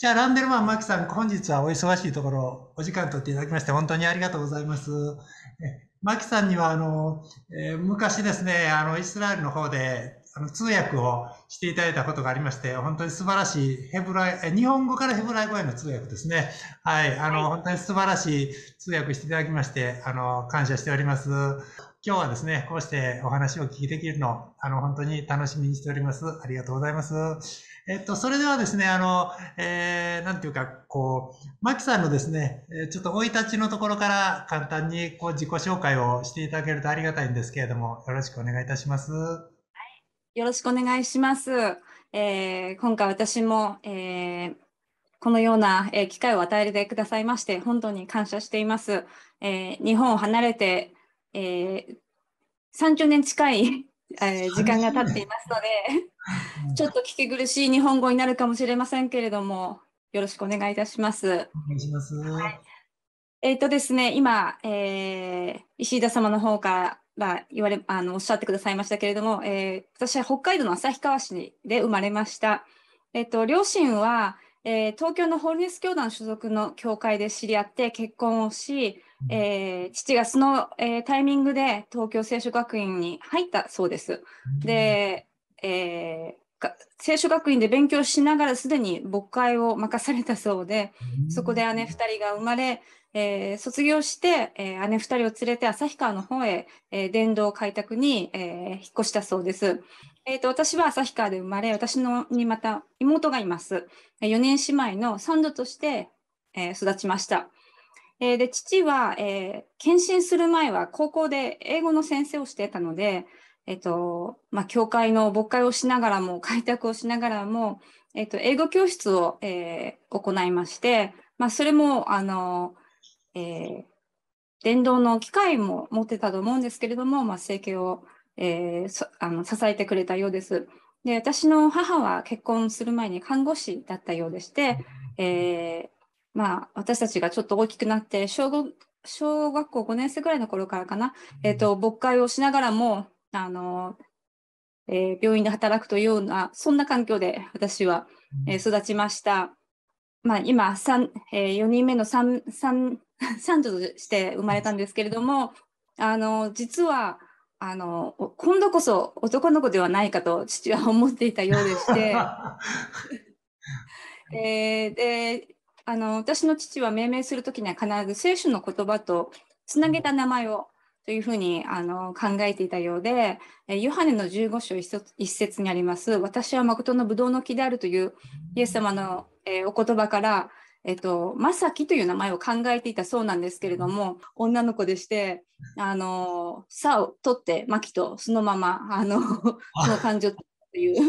じゃあ、ランデルマン・マキさん、本日はお忙しいところ、お時間取っていただきまして、本当にありがとうございます。マキさんには、あの、えー、昔ですね、あの、イスラエルの方で、あの、通訳をしていただいたことがありまして、本当に素晴らしい、ヘブライ、日本語からヘブライ語への通訳ですね。はい、あの、はい、本当に素晴らしい通訳していただきまして、あの、感謝しております。今日はですね、こうしてお話を聞きできるの、あの、本当に楽しみにしております。ありがとうございます。えっと、それではですね、あの、えー、なんていうか、こう、マキさんのですね、ちょっと生い立ちのところから簡単にこう自己紹介をしていただけるとありがたいんですけれども、よろしくお願いいたします。はい、よろしくお願いします。えー、今回私も、えー、このような機会を与えてくださいまして、本当に感謝しています。えー、日本を離れて、えー、30年近い時間が経っていますのでちょっと聞き苦しい日本語になるかもしれませんけれども、よろしくお願いいたします。お願いします。はい、えっ、ー、とですね、今、えー、石井田様の方からまあ、言われあのおっしゃってくださいましたけれども、えー、私は北海道の旭川市で生まれました。えっ、と両親は、えー、東京のホールネス教団所属の教会で知り合って結婚をし、うえー、父がその、えー、タイミングで東京聖書学院に入ったそうです。でえー、清書学院で勉強しながらすでに牧会を任されたそうで、そこで姉2人が生まれ、えー、卒業して、えー、姉2人を連れて旭川の方へ、えー、電動開拓に、えー、引っ越したそうです。えーと、私は旭川で生まれ、私のにまた妹がいます。4年姉妹の三女として、えー、育ちました。えー、で父は、えー、検診する前は高校で英語の先生をしてたので、えっと、まあ、教会の牧会をしながらも、開拓をしながらも、えっと、英語教室を、えー、行いまして、まあ、それも、あの、えー、伝道の機会も持ってたと思うんですけれども、まあ、生計を、えー、あの支えてくれたようです。で、私の母は結婚する前に看護師だったようでして、えー、まあ、私たちがちょっと大きくなって、小学校5年生ぐらいの頃からかな、えっ、と、牧会をしながらも、あの、えー、病院で働くというような、そんな環境で私は、えー、育ちました。まあ、今3、えー、4人目の 三女として生まれたんですけれども、あの実はあの今度こそ男の子ではないかと父は思っていたようでして、えー、であの私の父は命名する時には必ず聖書の言葉とつなげた名前をというふうにあの考えていたようで、ヨハネの15章一節にあります、私は誠のブドウの木であるというイエス様の、えお言葉から、えっと、まさという名前を考えていたそうなんですけれども、女の子でして、あの、さを取って、マキとそのまま、あの、その感情という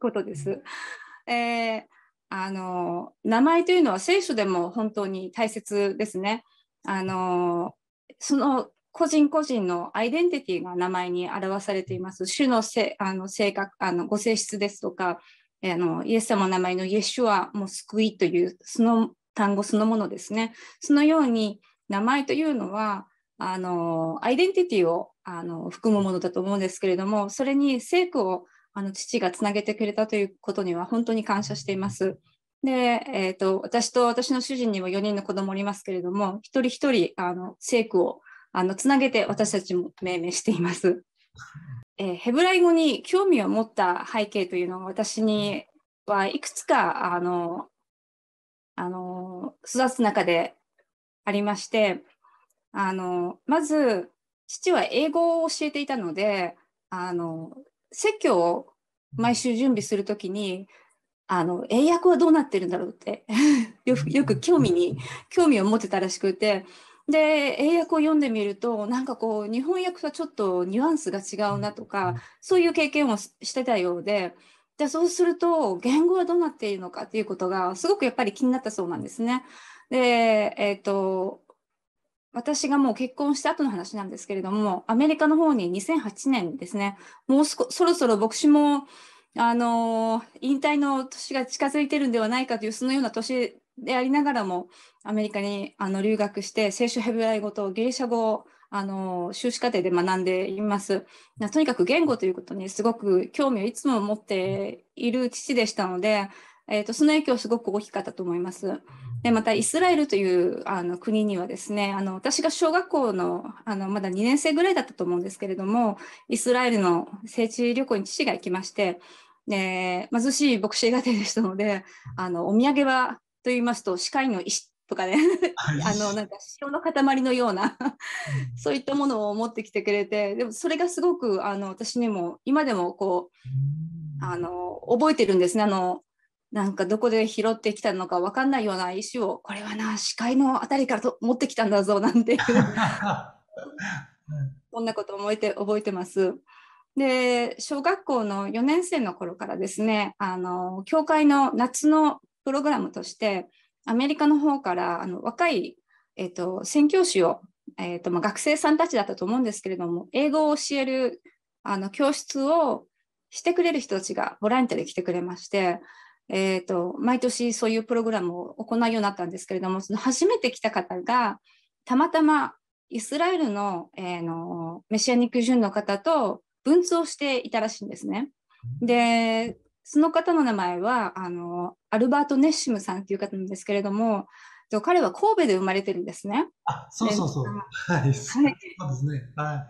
ことです。えー、あの、名前というのは聖書でも本当に大切ですね。あの、その個人個人のアイデンティティが名前に表されています。種のせあの性格あのご性質ですとかのイエス様の名前のイエシュアも救いというその単語そのものですね。そのように名前というのはあのアイデンティティをあ含むものだと思うんですけれどもそれに聖句をあの父がつなげてくれたということには本当に感謝しています。で、えーと私と私の主人にも4人の子供おりますけれども一人一人あの聖句をあのつなげて私たちも命名しています。えー、ヘブライ語に興味を持った背景というのが私にはいくつかあのあの育つ中でありましてあのまず父は英語を教えていたのであの説教を毎週準備するときにあの英訳はどうなってるんだろうって よく興味に興味を持ってたらしくてで英訳を読んでみるとなんかこう日本訳とちょっとニュアンスが違うなとかそういう経験をしてたようで。でそうすると言語はどうなっているのかっていうことがすごくやっぱり気になったそうなんですね。で、えーと、私がもう結婚した後の話なんですけれどもアメリカの方に2008年ですねもうそろそろ牧師もあの引退の年が近づいてるんではないかというそのような年でありながらもアメリカにあの留学して聖書ヘブライ語とギリシャ語をあの修士課程で学んでいます。とにかく言語ということにすごく興味をいつも持っている父でしたので、えーと、その影響すごく大きかったと思います。でまたイスラエルというあの国にはですねあの私が小学校のあのまだ2年生ぐらいだったと思うんですけれどもイスラエルの聖地旅行に父が行きまして、貧しい牧師家庭でしたのであのお土産はと言いますと歯科医の石とかねあのなんか塩の塊のようなそういったものを持ってきてくれてでもそれがすごくあの私にも今でもこうあの覚えてるんですねあのなんかどこで拾ってきたのか分かんないような石をこれはな視界の辺りからと持ってきたんだぞなんていうそんなこと思えて覚えてます。で小学校の4年生の頃からですねあの教会の夏のプログラムとしてアメリカの方からあの若い、えーと、宣教師を、えーとまあ、学生さんたちだったと思うんですけれども英語を教えるあの教室をしてくれる人たちがボランティアで来てくれまして、えーと、毎年そういうプログラムを行うようになったんですけれどもその初めて来た方がたまたまイスラエルの,、えーのメシアニック・ジュンの方と文通をしていたらしいんですね。でその方の名前はあのアルバート・ネッシムさんという方なんですけれども、彼は神戸で生まれてるんですね。あ、そうそうそう。はい、はい、そうですね。は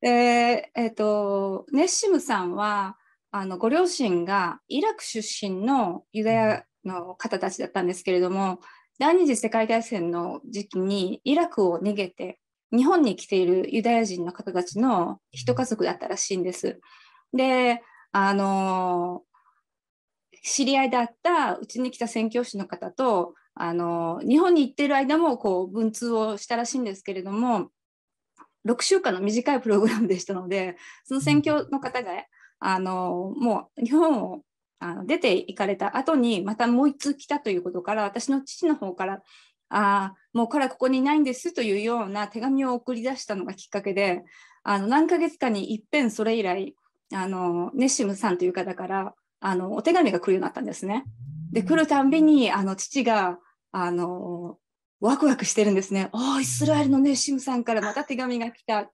い。で、えっ、ー、と、ネッシムさんは、あのご両親がイラク出身のユダヤの方たちだったんですけれども、第二次世界大戦の時期にイラクを逃げて、日本に来ているユダヤ人の方たちの一家族だったらしいんです。で、あの知り合いだったうちに来た宣教師の方とあの日本に行ってる間もこう文通をしたらしいんですけれども6週間の短いプログラムでしたのでその宣教の方があのもう日本をあの出て行かれた後にまたもう1通来たということから私の父の方からあもう彼ここにいないんですというような手紙を送り出したのがきっかけであの何ヶ月かにいっぺんそれ以来あのネッシムさんという方からあのお手紙が来るようになったんですね。で来るたんびにあの父があのワクワクしてるんですね。おイスラエルのネッシムさんからまた手紙が来た。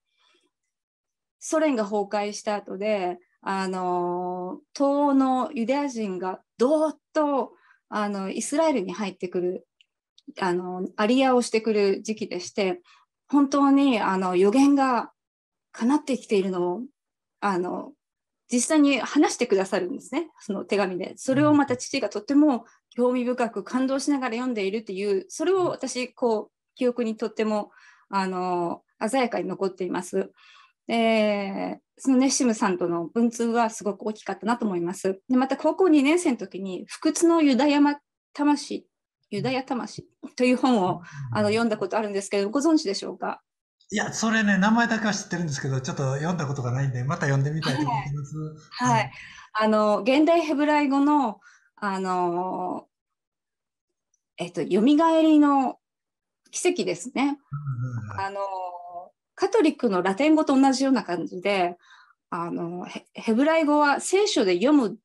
ソ連が崩壊した後であの東欧のユダヤ人がどーっとあのイスラエルに入ってくるあのアリアをしてくる時期でして本当にあの予言が叶ってきているのをあの実際に話してくださるんですね、その手紙で。それをまた父がとても興味深く感動しながら読んでいるっていう、それを私、こう、記憶にとっても、あの、鮮やかに残っています。えー、そのネッシムさんとの文通はすごく大きかったなと思います。でまた高校2年生の時に、不屈のユダヤ魂、ユダヤ魂という本をあの読んだことあるんですけど、ご存知でしょうかいや、それね、名前だけは知ってるんですけど、ちょっと読んだことがないんで、また読んでみたいと思います。はい。はい、あの、現代ヘブライ語の、あの、えっと、蘇りの奇跡ですね。あの、カトリックのラテン語と同じような感じで、あの、ヘブライ語は聖書で読む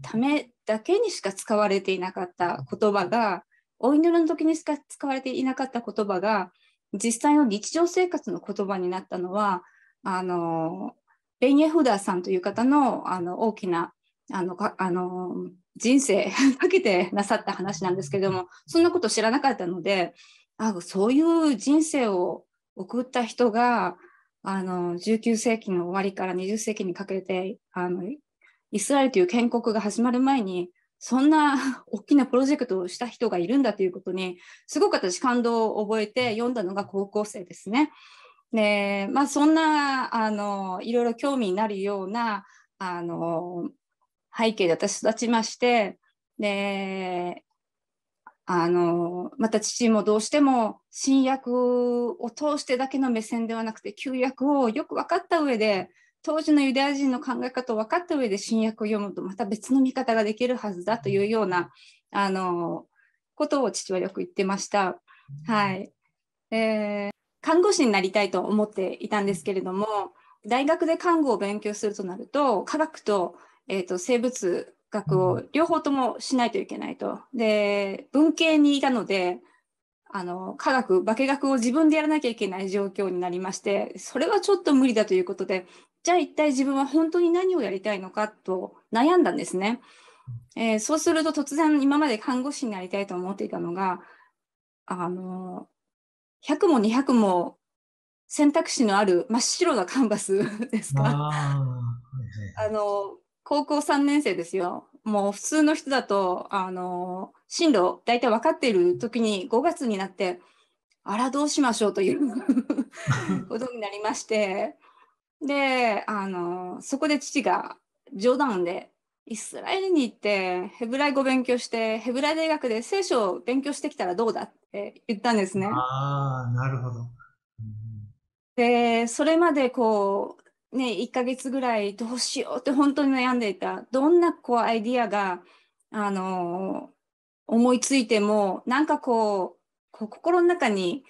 ためだけにしか使われていなかった言葉が、お祈りの時にしか使われていなかった言葉が、実際の日常生活の言葉になったのはあのレイニエ・フーダーさんという方のあの大きなあのかあの人生 かけてなさった話なんですけれどもそんなこと知らなかったのであそういう人生を送った人があの19世紀の終わりから20世紀にかけてあのイスラエルという建国が始まる前にそんな 大きなプロジェクトをした人がいるんだということに、すごく私感動を覚えて読んだのが高校生ですね。で、まあそんな、あの、いろいろ興味になるような、あの、背景で私育ちまして、で、あの、また父もどうしても新薬を通してだけの目線ではなくて、旧薬をよく分かった上で、当時のユダヤ人の考え方を分かった上で新約を読むとまた別の見方ができるはずだというようなあのことを父はよく言ってました。はいえー、看護師になりたいと思っていたんですけれども大学で看護を勉強するとなると科学と,、えーと、と生物学を両方ともしないといけないと。で文系にいたのであの科学化学を自分でやらなきゃいけない状況になりましてそれはちょっと無理だということでじゃあ一体自分は本当に何をやりたいのかと悩んだんですね。えー、そうすると突然今まで看護師になりたいと思っていたのが、あの100も200も選択肢のある真っ白なカンバス ですか。あ、はい、の高校3年生ですよ。もう普通の人だと、あの進路大体分かっている時に5月になって、あらどうしましょうという ことになりまして、であのそこで父が冗談でイスラエルに行ってヘブライ語勉強してヘブライ大学で聖書を勉強してきたらどうだって言ったんですね。ああなるほど。うん、でそれまでこうね1ヶ月ぐらいどうしようって本当に悩んでいたどんなこうアイディアがあの思いついてもなんかこう心の中に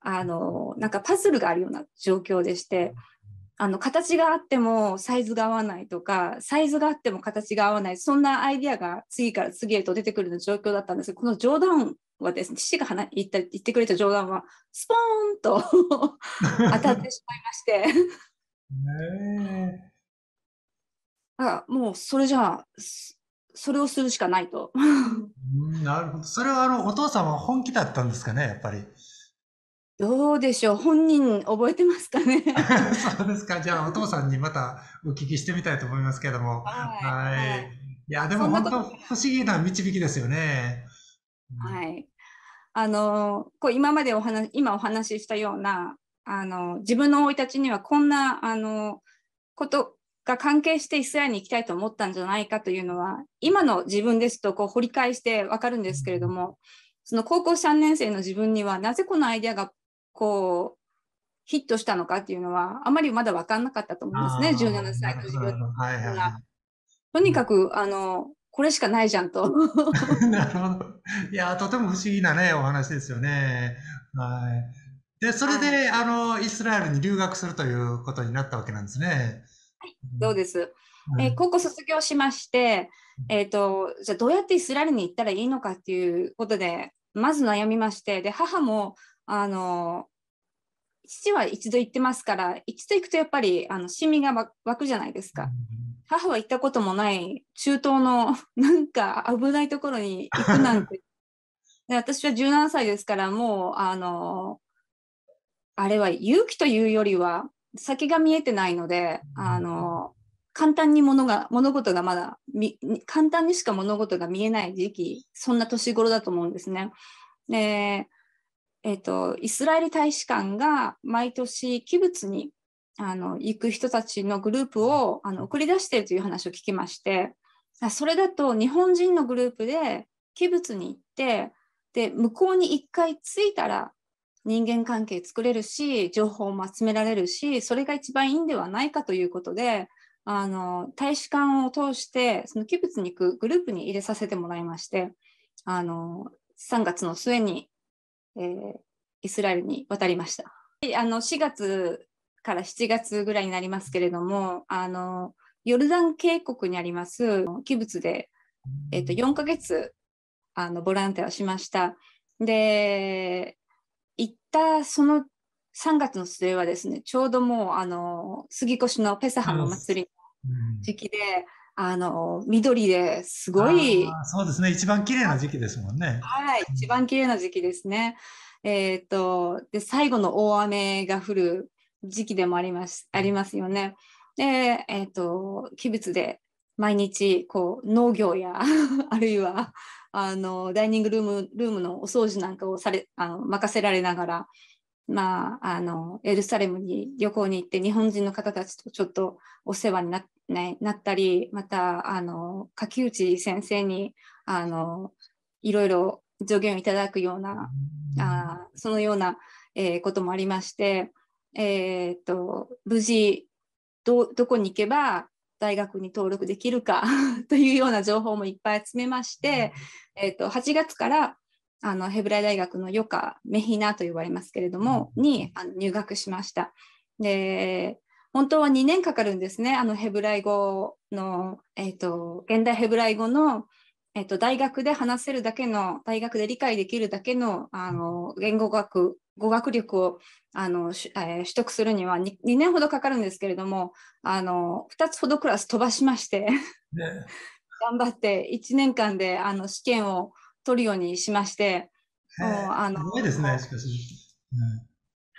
あのなんかパズルがあるような状況でして。うんあの形があってもサイズが合わないとかサイズがあっても形が合わないそんなアイディアが次から次へと出てくるような状況だったんですがこの冗談はですね父が言った言ってくれた冗談はスポーンと 当たってしまいましてねあもうそれじゃあそれをするしかないとなるほどそれはあのお父さんは本気だったんですかねやっぱりどうでしょう本人覚えてますかね そうですかじゃあお父さんにまたお聞きしてみたいと思いますけども。はい。はいいやでも本当不思議な導きですよね。はい。あのこう今までお話今お話ししたようなあの自分の生い立ちにはこんなあのことが関係してイスラエルに行きたいと思ったんじゃないかというのは今の自分ですとこう掘り返してわかるんですけれどもその高校3年生の自分にはなぜこのアイデアがこうヒットしたのかっていうのはあまりまだ分かんなかったと思いますね17歳の授業が、はいはい、とにかくあのこれしかないじゃんと。なるほど。いや、とても不思議なね、お話ですよね。はい。で、それで、あの、イスラエルに留学するということになったわけなんですね。はい、そうです。えー、高校卒業しまして、えっ、ー、と、じゃどうやってイスラエルに行ったらいいのかっていうことで、まず悩みまして、で、母もあの父は一度行ってますから一度行くとやっぱりあのシミが湧くじゃないですか。母は行ったこともない中東の なんか危ないところに行くなんて で私は17歳ですからもうあのあれは勇気というよりは先が見えてないのであの簡単に物が物事がまだ簡単にしか物事が見えない時期そんな年頃だと思うんですね。でえっ、ー、と、イスラエル大使館が毎年、キブツにあの行く人たちのグループをあの送り出しているという話を聞きまして、それだと日本人のグループで器物に行ってで向こうに1回着いたら人間関係作れるし情報も集められるしそれが一番いいんではないかということであの大使館を通してその器物に行くグループに入れさせてもらいましてあの3月の末にえー、イスラエルに渡りました。あの4月から7月ぐらいになりますけれども、あのヨルダン渓谷にありますキブツで、えーと4ヶ月あのボランティアをしました。で、行ったその3月の末はですね、ちょうどもうあの杉越のペサハの祭りの時期で、うんあの、緑ですごい。そうですね。一番綺麗な時期ですもんね。はい。一番綺麗な時期ですね。えっ、ー、と、で、最後の大雨が降る時期でもあります、ありますよね。で、えっ、ー、と、器物で毎日、こう、農業や あるいは、あの、ダイニングルーム、ルームのお掃除なんかをされ、あの任せられながら、まあ、あのエルサレムに旅行に行って日本人の方たちとちょっとお世話にな,、ね、なったりまたあの柿内先生にあのいろいろ助言をいただくようなあそのような、えー、こともありまして、えー、っと無事どどこに行けば大学に登録できるか というような情報もいっぱい集めまして、えー、っと8月からあのヘブライ大学のヨカ・メヒナと呼ばれますけれどもにあの入学しました。で本当は2年かかるんですねあのヘブライ語の、えーと、現代ヘブライ語の、えーと、大学で話せるだけの大学で理解できるだけのあの言語学語学力をあの、えー、取得するには 2, 2, 年ほどかかるんですけれどもあの2つほどクラス飛ばしましてね、頑張って1年間であの試験を取るようにしまして、あのすごいですね、しかし。うん、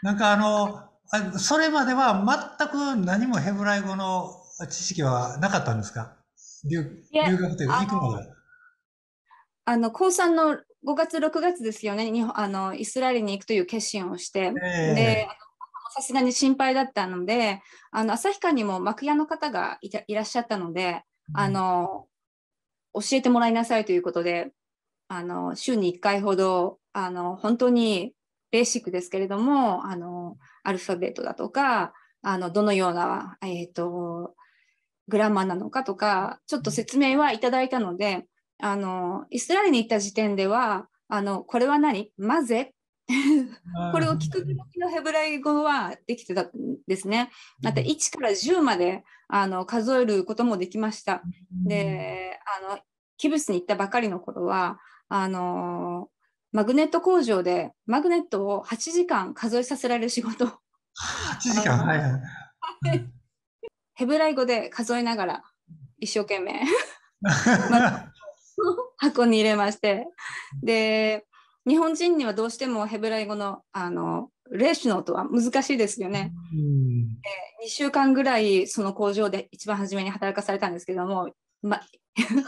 なんかあのあ、それまでは全く何もヘブライ語の知識はなかったんですか留留学というか、行くまで。あの、高3の5月、6月ですよね、日本あのイスラエルに行くという決心をして、えー、さすがに心配だったので、あの旭川にも幕屋の方がいらっしゃったので、あの、教えてもらいなさいということで、あの週に1回ほどあの本当にベーシックですけれどもあのアルファベットだとかあのどのような、えーと、グラマーなのかとかちょっと説明はいただいたのであのイスラエルに行った時点ではあのこれは何マゼ これを聞く時のヘブライ語はできてたんですね。また1から10まであの数えることもできました。であのキブスに行ったばかりの頃はあのマグネット工場でマグネットを8時間数えさせられる仕事。8時間はいはい。ヘブライ語で数えながら一生懸命 箱に入れましてで日本人にはどうしてもヘブライ語のあのレーシュの音は難しいですよね、う2週間ぐらいその工場で一番初めに働かされたんですけども、ま、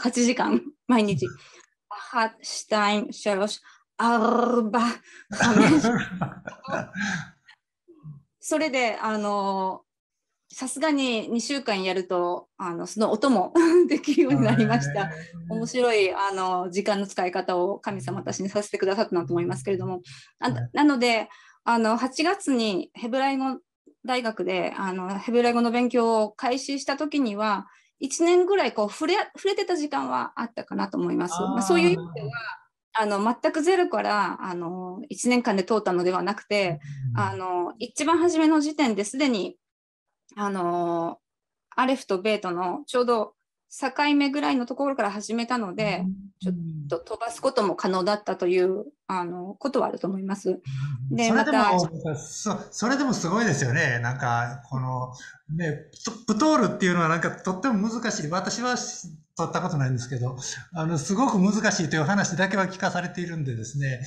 8時間毎日 אחת, שתיים, שלוש, א それで、あの、さすがに2週間やると、あの、その音も できるようになりました。面白い、あの、時間の使い方を神様たちにさせてくださったなと思いますけれども。なので、あの、8月にヘブライ語大学で、あの、ヘブライ語の勉強を開始した時には、1年ぐらいこう触れ触れてた時間はあったかなと思います。あまあ、そういう意味ではあの全くゼロからあの1年間で通ったのではなくて、あの一番初めの時点ですでにあのアレフとベートのちょうど境目ぐらいのところから始めたので、ちょっと飛ばすことも可能だったという、あの、ことはあると思います。で、また。そそれでもすごいですよね。なんか、この、ね、プトールっていうのはなんかとっても難しい。私は取ったことないんですけど、あの、すごく難しいという話だけは聞かされているんでですね、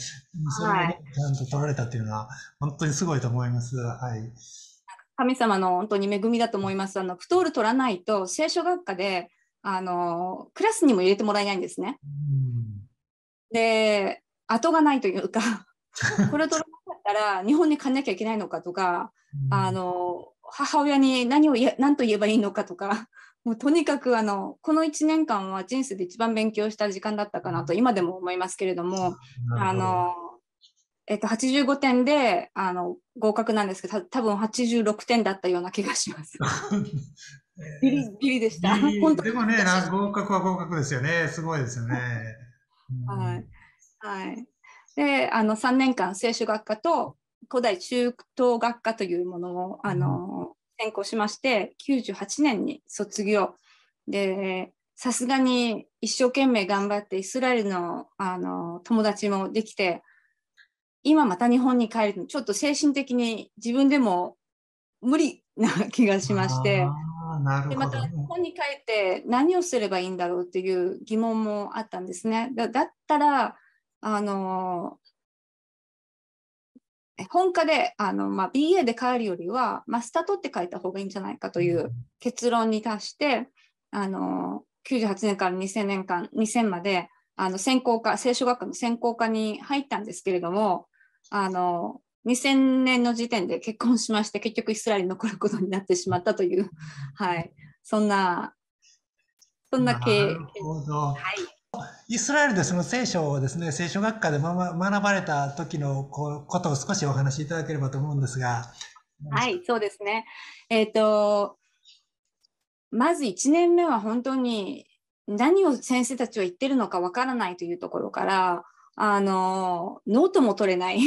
それをちゃんと取られたっていうのは、本当にすごいと思います。はい。神様の本当に恵みだと思います。あの、プトール取らないと、聖書学科で、あのクラスにも入れてもらえないんですね。で後がないというか これを取らなかったら日本に帰んなきゃいけないのかとか、あの母親に何を何と言えばいいのかとか もうとにかくあのこの1年間は人生で一番勉強した時間だったかなと今でも思いますけれどもあの、えっと、85点であの合格なんですけど多分86点だったような気がします。ビリビリでした。でもね、合格は合格ですよね。すごいですよね。はい。はい。で、あの、3年間、聖書学科と古代中東学科というものを、あの、専攻しまして、98年に卒業。で、さすがに一生懸命頑張って、イスラエルの、あの、友達もできて、今また日本に帰るの、ちょっと精神的に自分でも無理な気がしまして、なるほど、ね、でまた本に書いて何をすればいいんだろうっていう疑問もあったんですね。だだったらあの本科であの、まあ、BA で帰るよりはマスター取って書いた方がいいんじゃないかという結論に達して、うん、あの98年から2000年間2000まであの専攻科聖書学の専攻科に入ったんですけれどもあの2000年の時点で結婚しまして結局イスラエルに残ることになってしまったという、はい、そんなそんな経験、はい、イスラエルでその聖書をですね聖書学科で、ま、学ばれた時のこことを少しお話しいただければと思うんですがはいそうですねえっ、ー、とまず1年目は本当に何を先生たちは言ってるのかわからないというところからあのノートも取れない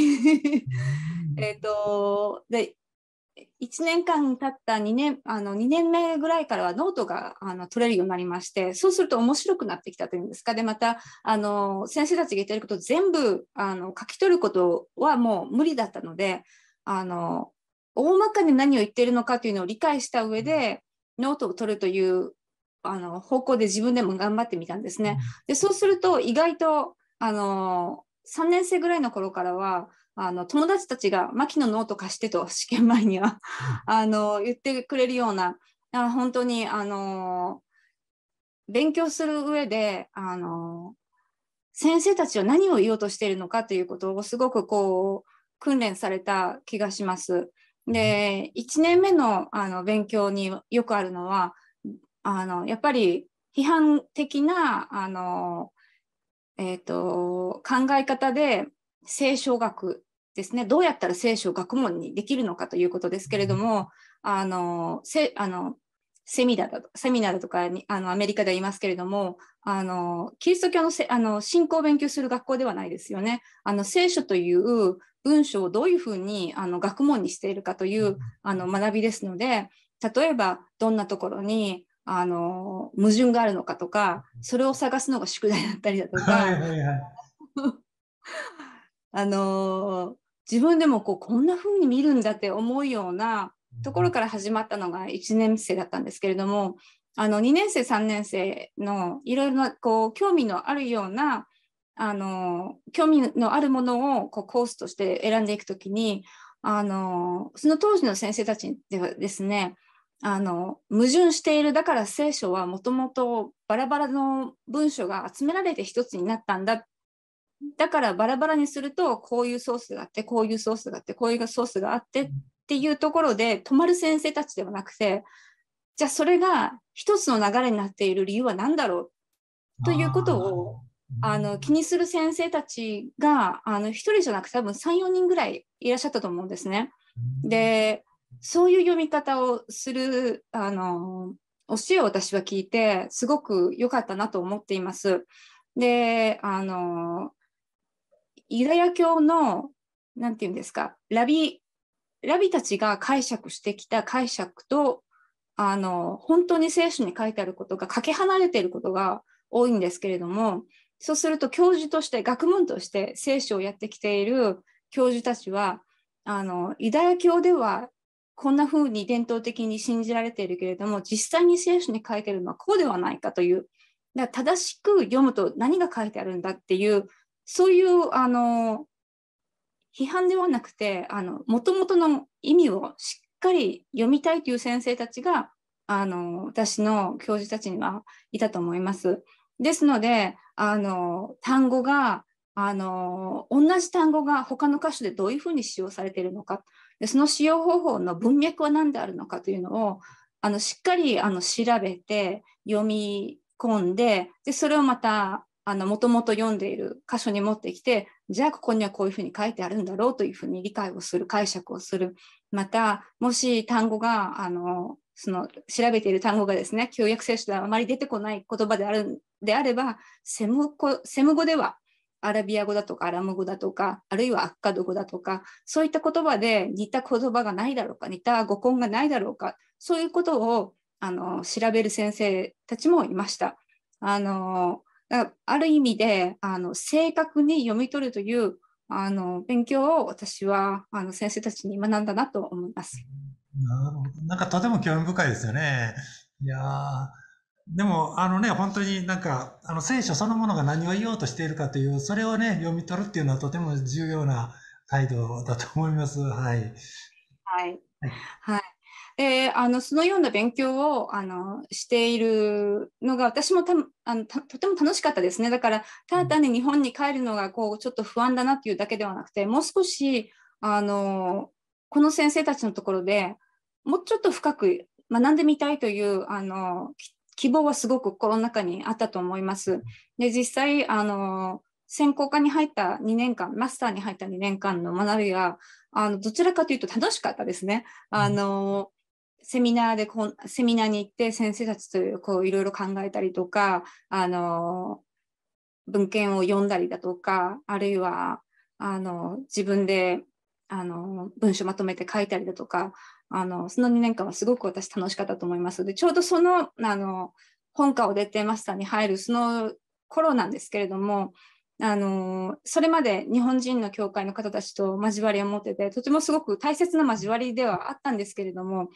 えっとで1年間経った2年あの2年目ぐらいからはノートがあの取れるようになりましてそうすると面白くなってきたというんですかでまたあの先生たちが言ってること全部あの書き取ることはもう無理だったのであの大まかに何を言ってるのかというのを理解した上でノートを取るというあの方向で自分でも頑張ってみたんですね。でそうすると意外とあの3年生ぐらいの頃からはあの友達たちが「牧野ノート貸して」と試験前にはあの言ってくれるようなあ本当にあの勉強する上であの先生たちは何を言おうとしているのかということをすごくこう訓練された気がします。で1年目のあの勉強によくあるのはあのやっぱり批判的なあのえーと、考え方で聖書学ですねどうやったら聖書を学問にできるのかということですけれどもあのせあのセミナーだとセミナーだとかにあのアメリカで言いますけれどもあのキリスト教のせあの信仰を勉強する学校ではないですよね。あの聖書という文章をどういうふうにあの学問にしているかというあの学びですので例えばどんなところにあの矛盾があるのかとかそれを探すのが宿題だったりだとか、はいはいはい、あの自分でもこうこんな風に見るんだって思うようなところから始まったのが1年生だったんですけれどもあの2年生3年生のいろいろなこう興味のあるようなあの興味のあるものをこうコースとして選んでいく時にあのその当時の先生たちではですねあの矛盾しているだから聖書はもともとバラバラの文書が集められて一つになったんだだからバラバラにするとこういうソースがあってこういうソースがあってこういうソースがあってっていうところで止まる先生たちではなくてじゃあそれが一つの流れになっている理由は何だろうということをあの気にする先生たちが一1人じゃなくて多分34人ぐらいいらっしゃったと思うんですね。でそういう読み方をするあの教えを私は聞いてすごく良かったなと思っています。であのユダヤ教の何て言うんですかラビラビたちが解釈してきた解釈とあの本当に聖書に書いてあることがかけ離れていることが多いんですけれどもそうすると教授として学問として聖書をやってきている教授たちはあのユダヤ教ではこんな風に伝統的に信じられているけれども実際に聖書に書いてるのはこうではないかというだから正しく読むと何が書いてあるんだっていうそういうあの批判ではなくてもともとの意味をしっかり読みたいという先生たちがあの私の教授たちにはいたと思います。ですのであの単語があの同じ単語が他の箇所でどういうふうに使用されているのかでその使用方法の文脈は何であるのかというのをあのしっかりあの調べて読み込んででそれをまたもともと読んでいる箇所に持ってきてじゃあここにはこういうふうに書いてあるんだろうというふうに理解をする解釈をするまたもし単語があのその調べている単語がですね旧約聖書ではあまり出てこない言葉であるであればセム語ではアラビア語だとかアラム語だとかあるいはアッカド語だとかそういった言葉で似た言葉がないだろうか似た語根がないだろうかそういうことをあの調べる先生たちもいました。あのある意味であの正確に読み取るというあの勉強を私はあの先生たちに学んだなと思います。なるほど。なんかとても興味深いですよね。いやでも、あのね、本当になんか、あの聖書そのものが何を言おうとしているかという、それをね、読み取るっていうのはとても重要な態度だと思います。はい。はい。はい。えで、あの、そのような勉強を、あの、しているのが、私もたあのとても楽しかったですね。だから、ただ単に日本に帰るのが、こう、ちょっと不安だなっていうだけではなくて、もう少し、あの、この先生たちのところでもうちょっと深く学んでみたいというあの希望はすごく心の中にあったと思います。で実際あの専攻科に入った2年間、マスターに入った2年間の学びは、あのどちらかというと楽しかったですね。あのセミナーでこセミナーに行って先生たちといろいろ考えたりとか、あの文献を読んだりだとか、あるいはあの自分であの文章まとめて書いたりだとかあのその2年間はすごく私楽しかったと思いますでちょうどそのあの本科を出てマスターに入るその頃なんですけれどもあのそれまで日本人の教会の方たちと交わりを持っててとてもすごく大切な交わりではあったんですけれども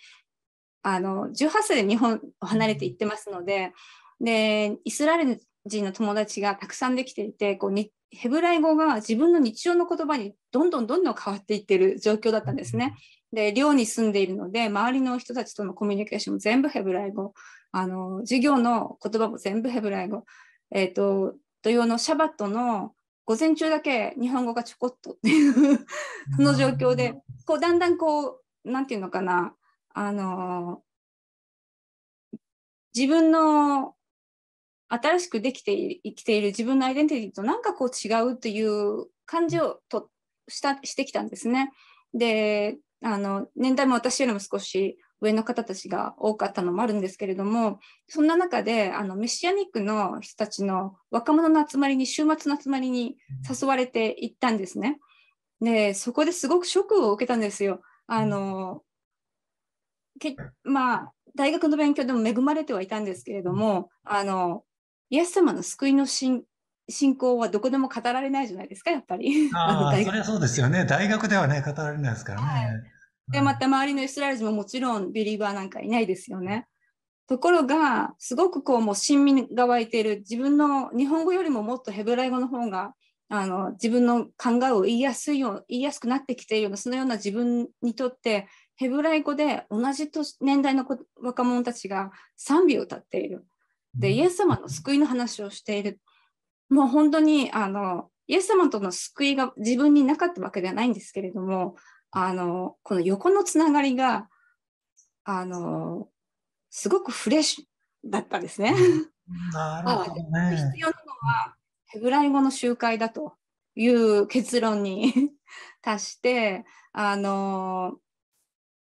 あの18歳で日本を離れていってますのででイスラエル人の友達がたくさんできていてこうにヘブライ語が自分の日常の言葉にどんどんどんどん変わっていってる状況だったんですね。で寮に住んでいるので周りの人たちとのコミュニケーションも全部ヘブライ語あの授業の言葉も全部ヘブライ語、えーと、と土曜のシャバットの午前中だけ日本語がちょこっとっていうその状況でこうだんだんこう何て言うのかなあの自分の新しくできて生きている自分のアイデンティティとなんかこう違うという感じをとしたしてきたんですね。であの年代も私よりも少し上の方たちが多かったのもあるんですけれどもそんな中であのメシアニックの人たちの若者の集まりに週末の集まりに誘われて行ったんですね。でそこですごくショックを受けたんですよ。あのけまあ大学の勉強でも恵まれてはいたんですけれどもあのイエス様の救いの信信仰はどこでも語られないじゃないですか、やっぱり。あそれはそうですよね。大学ではね、語られないですからね。はい、で、また周りのイスラエル人ももちろんビリーバーなんかいないですよね。ところが、すごくこう、もう親身が湧いている、自分の日本語よりももっとヘブライ語の方が、あの自分の考えを言いやすいよう、言いやすくなってきているような、そのような自分にとって、ヘブライ語で同じ年代の若者たちが賛美を歌っている。でイエス様の救いの話をしているもう本当にあのイエス様との救いが自分になかったわけではないんですけれどもあのこの横のつながりがあのすごくフレッシュだったですね。なるほどね 必要なのはヘブライ語の集会だという結論に 達してあの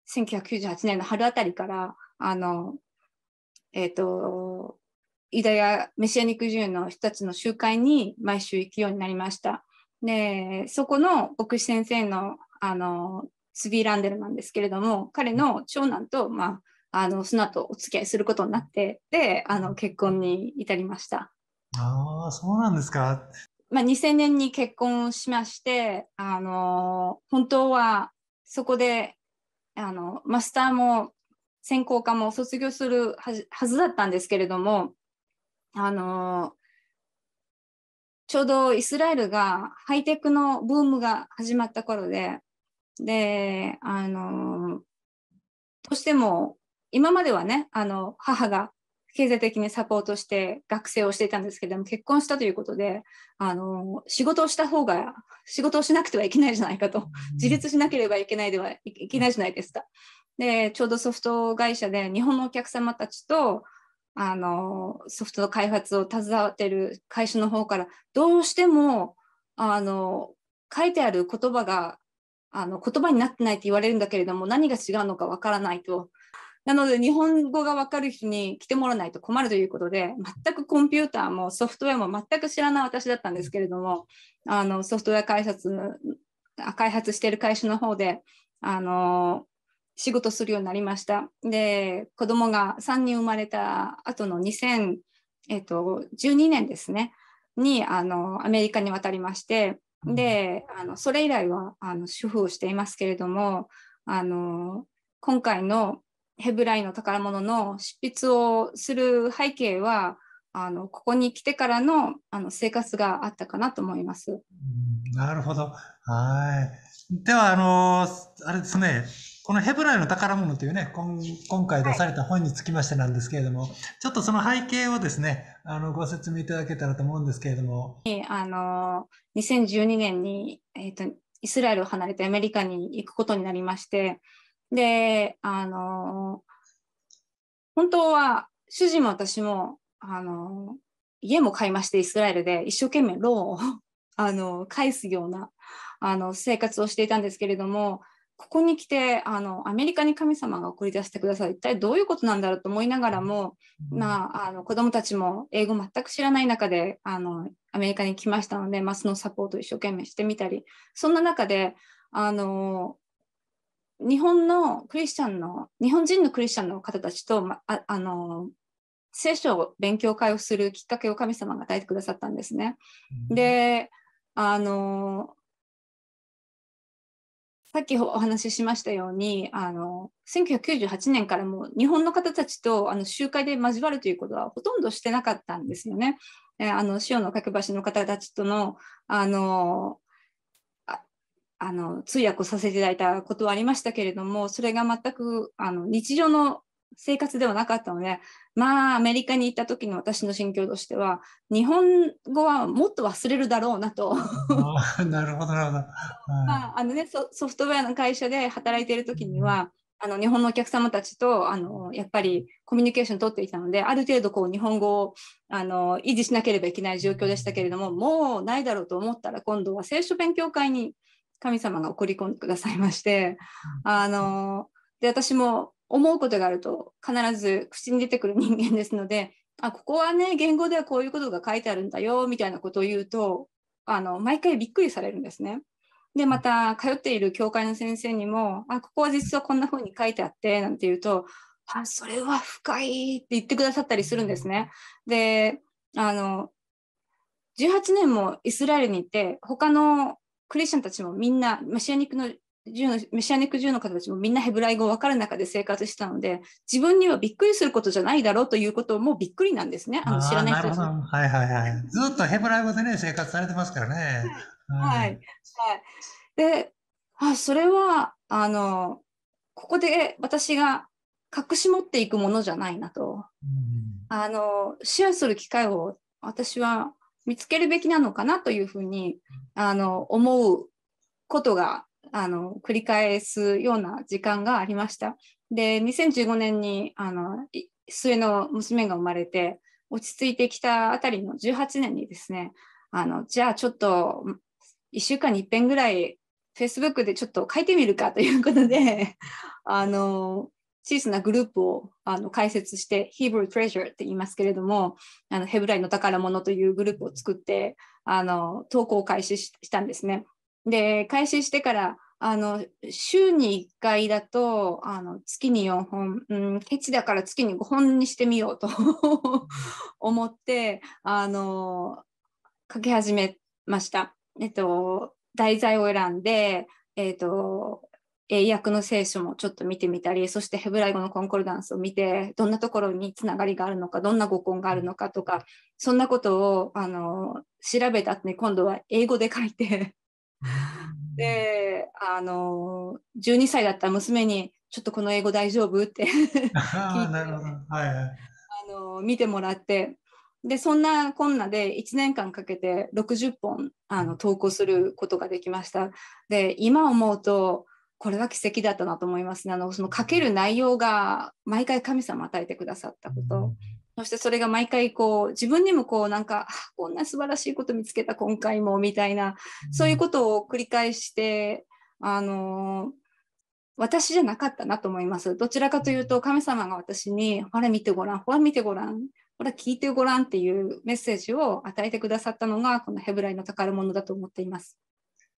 1998年の春あたりからあの、えっ、ー、とユダヤメシアニックジューの人たちの集会に毎週行くようになりました。でそこの牧師先生のあのスビー・ランデルなんですけれども彼の長男と、まあ、あのその後お付き合いすることになってであの結婚に至りました。ああそうなんですか。まあ、2000年に結婚しましてあの本当はそこであのマスターも専攻科も卒業するはずだったんですけれどもあのちょうどイスラエルがハイテクのブームが始まった頃で、で、あの、どうしても、今まではね、あの、母が経済的にサポートして学生をしていたんですけども、結婚したということで、あの、仕事をした方が、仕事をしなくてはいけないじゃないかと、自立しなければいけないではいけないじゃないですか。で、ちょうどソフト会社で日本のお客様たちと、あのソフトの開発を携わってる会社の方からどうしてもあの書いてある言葉があの言葉になってないって言われるんだけれども何が違うのかわからないと。なので日本語がわかる人に来てもらわないと困るということで全くコンピューターもソフトウェアも全く知らない私だったんですけれどもあのソフトウェア開発開発してる会社の方であの仕事するようになりました。で、子供が3人生まれた後の2012、え年ですね、にあのアメリカに渡りまして、で、あのそれ以来はあの主婦をしていますけれども、あの今回のヘブライの宝物の執筆をする背景は、あのここに来てからのあの生活があったかなと思います。なるほど。はい。では、あの、あれですね、このヘブライの宝物というね、今回出された本につきましてなんですけれども、はい、ちょっとその背景をですね、あの、ご説明いただけたらと思うんですけれども。あの、2012年に、えっ、ー、と、イスラエルを離れてアメリカに行くことになりまして、で、あの、本当は主人も私も、あの、家も買いまして、イスラエルで一生懸命ローンをあの、返すような、あの生活をしていたんですけれどもここに来てあのアメリカに神様が送り出してください一体どういうことなんだろうと思いながらも、まあ、あの子どもたちも英語全く知らない中であのアメリカに来ましたので、まスのサポートを一生懸命してみたりそんな中であの日本のクリスチャンの日本人のクリスチャンの方たちと、まあ、あの聖書を勉強会をするきっかけを神様が与えてくださったんですね。であのさっきお話ししましたようにあの1998年からも日本の方たちとあの集会で交わるということはほとんどしてなかったんですよね。えあの塩の架橋の方たちとのあのああの通訳をさせていただいたことはありましたけれどもそれが全くあの日常の生活ではなかったので、まあ、アメリカに行った時の私の心境としては、日本語はもっと忘れるだろうなと。なるほど、なるほど。まあ、あのねソ、ソフトウェアの会社で働いている時には、あの、日本のお客様たちと、あの、やっぱりコミュニケーション取っていたので、ある程度こう、日本語を、あの、維持しなければいけない状況でしたけれども、もうないだろうと思ったら、今度は聖書勉強会に神様が送り込んでくださいまして、あの、で、私も思うことがあると必ず口に出てくる人間ですので あここはね言語ではこういうことが書いてあるんだよみたいなことを言うとあの毎回びっくりされるんですね。でまた通っている教会の先生にも「あここは実はこんな風に書いてあって」なんて言うと「あそれは深い」って言ってくださったりするんですね。であの18年もイスラエルにいて他のクリスチャンたちもみんなメシアニックの銃のメシアネック銃の方たちもみんなヘブライ語分かる中で生活したので自分にはびっくりすることじゃないだろうということもびっくりなんですねあの知らない人たちはいはいはいずっとヘブライ語でね生活されてますからねはい、はい、はい、であそれはあのここで私が隠し持っていくものじゃないなと、うん、あのシェアする機会を私は見つけるべきなのかなというふうにあの思うことがあの繰り返すような時間がありました。で2015年にあの末の娘が生まれて落ち着いてきたあたりの18年にですねあのじゃあちょっと1週間に1遍ぐらい Facebook でちょっと書いてみるかということで あの小さなグループをあの開設して Hebrew Treasure って言いますけれどもあのヘブライの宝物というグループを作ってあの投稿を開始したんですね。で、開始してから、あの、週に1回だと、あの、月に4本、うん、ケチだから月に5本にしてみようと思って、あの、書き始めました。えっと、題材を選んで、えっと、英訳の聖書もちょっと見てみたり、そしてヘブライ語のコンコルダンスを見て、どんなところにつながりがあるのか、どんな語根があるのかとか、そんなことをあの調べたっに今度は英語で書いてであの12歳だった娘に「ちょっとこの英語大丈夫?」って見てもらってでそんなこんなで1年間かけて60本あの投稿することができました。で今思うとこれは奇跡だったなと思いますね。あのその書ける内容が毎回神様与えてくださったこと。そしてそれが毎回こう自分にもこうなんかこんな素晴らしいこと見つけた今回もみたいなそういうことを繰り返してあの私じゃなかったなと思います。どちらかというと神様が私にほら見てごらんほら見てごらんほら聞いてごらんっていうメッセージを与えてくださったのがこのヘブライの宝物だと思っています。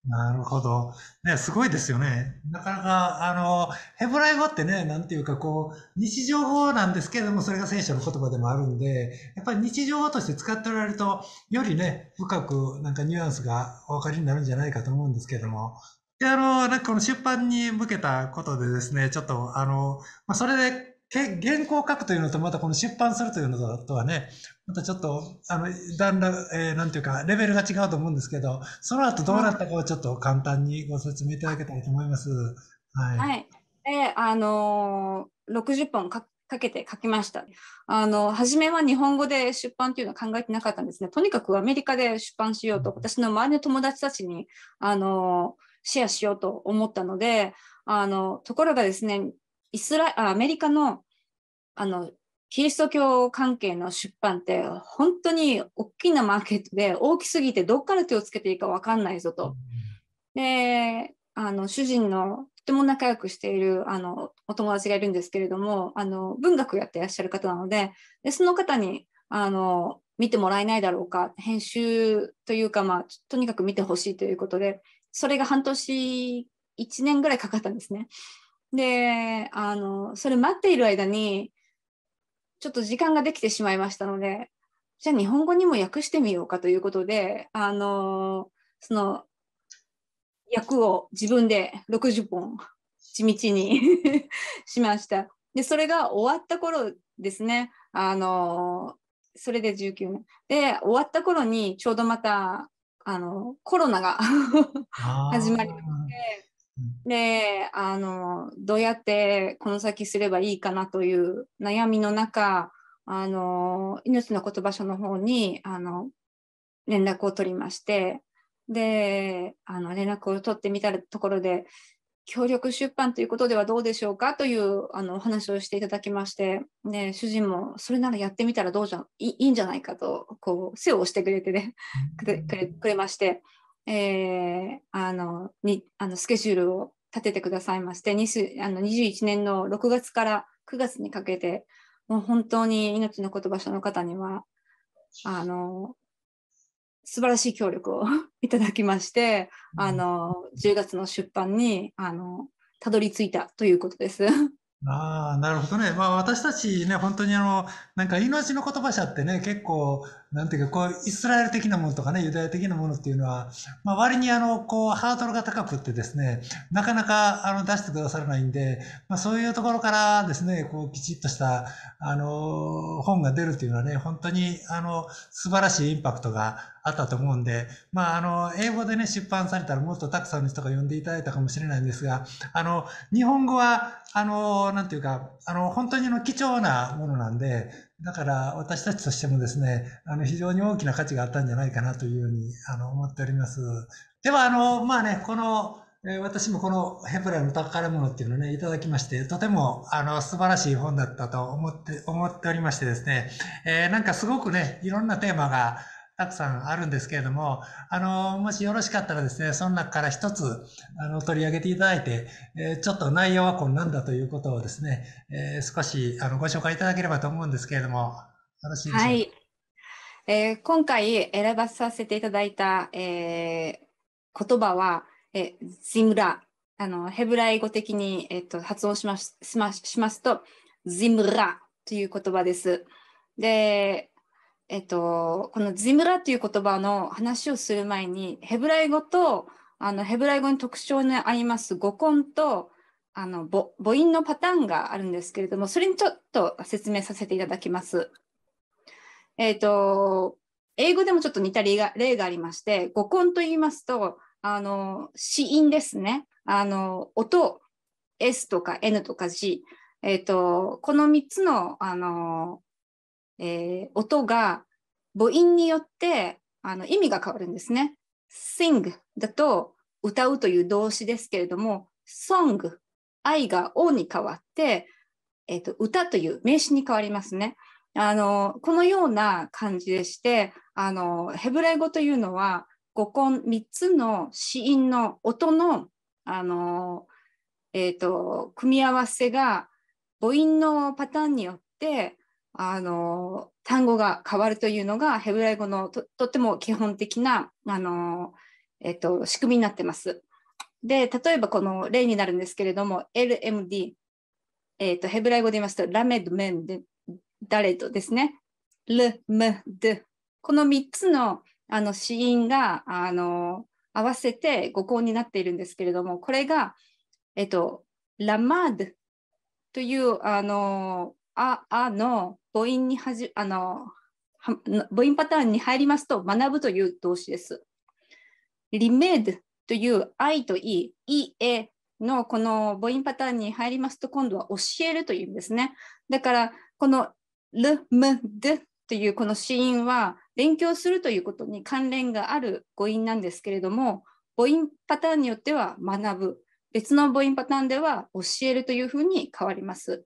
なるほど。ね、すごいですよね。なかなか、あの、ヘブライ語ってね、なんていうかこう、日常語なんですけれども、それが聖書の言葉でもあるんで、やっぱり日常語として使っておられると、よりね、深くなんかニュアンスがお分かりになるんじゃないかと思うんですけれども。で、あの、なんかこの出版に向けたことでですね、ちょっと、あの、まあ、それでけ原稿を書くというのと、またこの出版するというのとはね、またちょっと、あの、だん、えー、なんていうか、レベルが違うと思うんですけど、その後どうなったかをちょっと簡単にご説明いただけたらと思います。はい。はい、で、あのー、60本かかけて書きました。あの、初めは日本語で出版というのは考えてなかったんですね。とにかくアメリカで出版しようと、私の周りの友達たちに、あのー、シェアしようと思ったので、あの、ところがですね、イスラアメリカのあのキリスト教関係の出版って本当に大きなマーケットで大きすぎてどっから手をつけていいか分かんないぞと。であの主人のとても仲良くしているあのお友達がいるんですけれどもあの文学やってらっしゃる方なのででその方にあの見てもらえないだろうか編集というか、まあ、とにかく見てほしいということでそれが半年1年ぐらいかかったんですね。で、あの、それ待っている間に、ちょっと時間ができてしまいましたので、じゃあ日本語にも訳してみようかということで、あの、その、訳を自分で60本地道に しました。で、それが終わった頃ですね、あの、それで19年。で、終わった頃にちょうどまた、あの、コロナが始まりまして、であのどうやってこの先すればいいかなという悩みの中あの命の言葉書の方にあの連絡を取りましてであの連絡を取ってみたところで協力出版ということではどうでしょうかというあのお話をしていただきまして、ね、主人もそれならやってみたらどうじゃいいいんじゃないかとこう背を押してくれてねくれくれまして。えー、あのにあのスケジュールを立ててくださいまして20あの21年の6月から9月にかけてもう本当に命の言葉者の方にはあの素晴らしい協力を いただきましてあの10月の出版にあのたどり着いたということです。ああ、なるほどね。まあ私たちね、本当にあの、なんか命の言葉者ってね、結構なんていうか、こう、イスラエル的なものとかね、ユダヤ的なものっていうのは、まあ、割にあの、こう、ハードルが高くってですね、なかなか、あの、出してくださらないんで、まあ、そういうところからですね、こう、きちっとした、あの、本が出るっていうのはね、本当に、あの、素晴らしいインパクトがあったと思うんで、まあ、あの、英語でね、出版されたらもっとたくさんの人が読んでいただいたかもしれないんですが、あの、日本語は、あの、なんていうか、あの、本当にの貴重なものなんで、だから私たちとしてもですね、あの非常に大きな価値があったんじゃないかなというふうにあの思っております。では、あの、まあね、この、え私もこのヘブライの宝物っていうのをね、いただきまして、とてもあの素晴らしい本だったと思って、思っておりましてですね、えー、なんかすごくね、いろんなテーマがたくさんあるんですけれども、あの、もしよろしかったらですね、その中から一つ、あの、取り上げていただいて、えー、ちょっと内容はこんなんだということをですね、えー、少し、あの、ご紹介いただければと思うんですけれども、よろしいでしょうか。はい。えー、今回選ばさせていただいた、えー、言葉は、えー、ジムラ。あの、ヘブライ語的に、えっ、ー、と、発音します、しますしますと、ジムラという言葉です。で、えっと、このズムラという言葉の話をする前にヘブライ語とあのヘブライ語に特徴に合います語根とあの母音のパターンがあるんですけれどもそれにちょっと説明させていただきます。えっ、と英語でもちょっと似た例が例がありまして語根と言いますとあの子音ですねあの音 S とか N とか G、えっ、とこの3つのあのえー、音が母音によってあの意味が変わるんですね。sing だと歌うという動詞ですけれども、song 愛が O に変わって、えーと、歌という名詞に変わりますね。あのこのような感じでしてあのヘブライ語というのは語根3つの子音の音のあの、えーと組み合わせが母音のパターンによってあの単語が変わるというのがヘブライ語のとっても基本的なあの、えっと、仕組みになってます。で例えばこの例になるんですけれども LMD、えっと、ヘブライ語で言いますとラメドメンダレドですねルムドこの3つのあの子音があの合わせて語根になっているんですけれどもこれが、えっと、ラマードというあのあ、あの母音にはじあの母音パターンに入りますと学ぶという動詞です。リメイドという愛といい、いえのこの母音パターンに入りますと今度は教えるという意味ですね。だからこのル、ム、ドというこの子音は勉強するということに関連がある母音なんですけれども母音パターンによっては学ぶ別の母音パターンでは教えるというふうに変わります。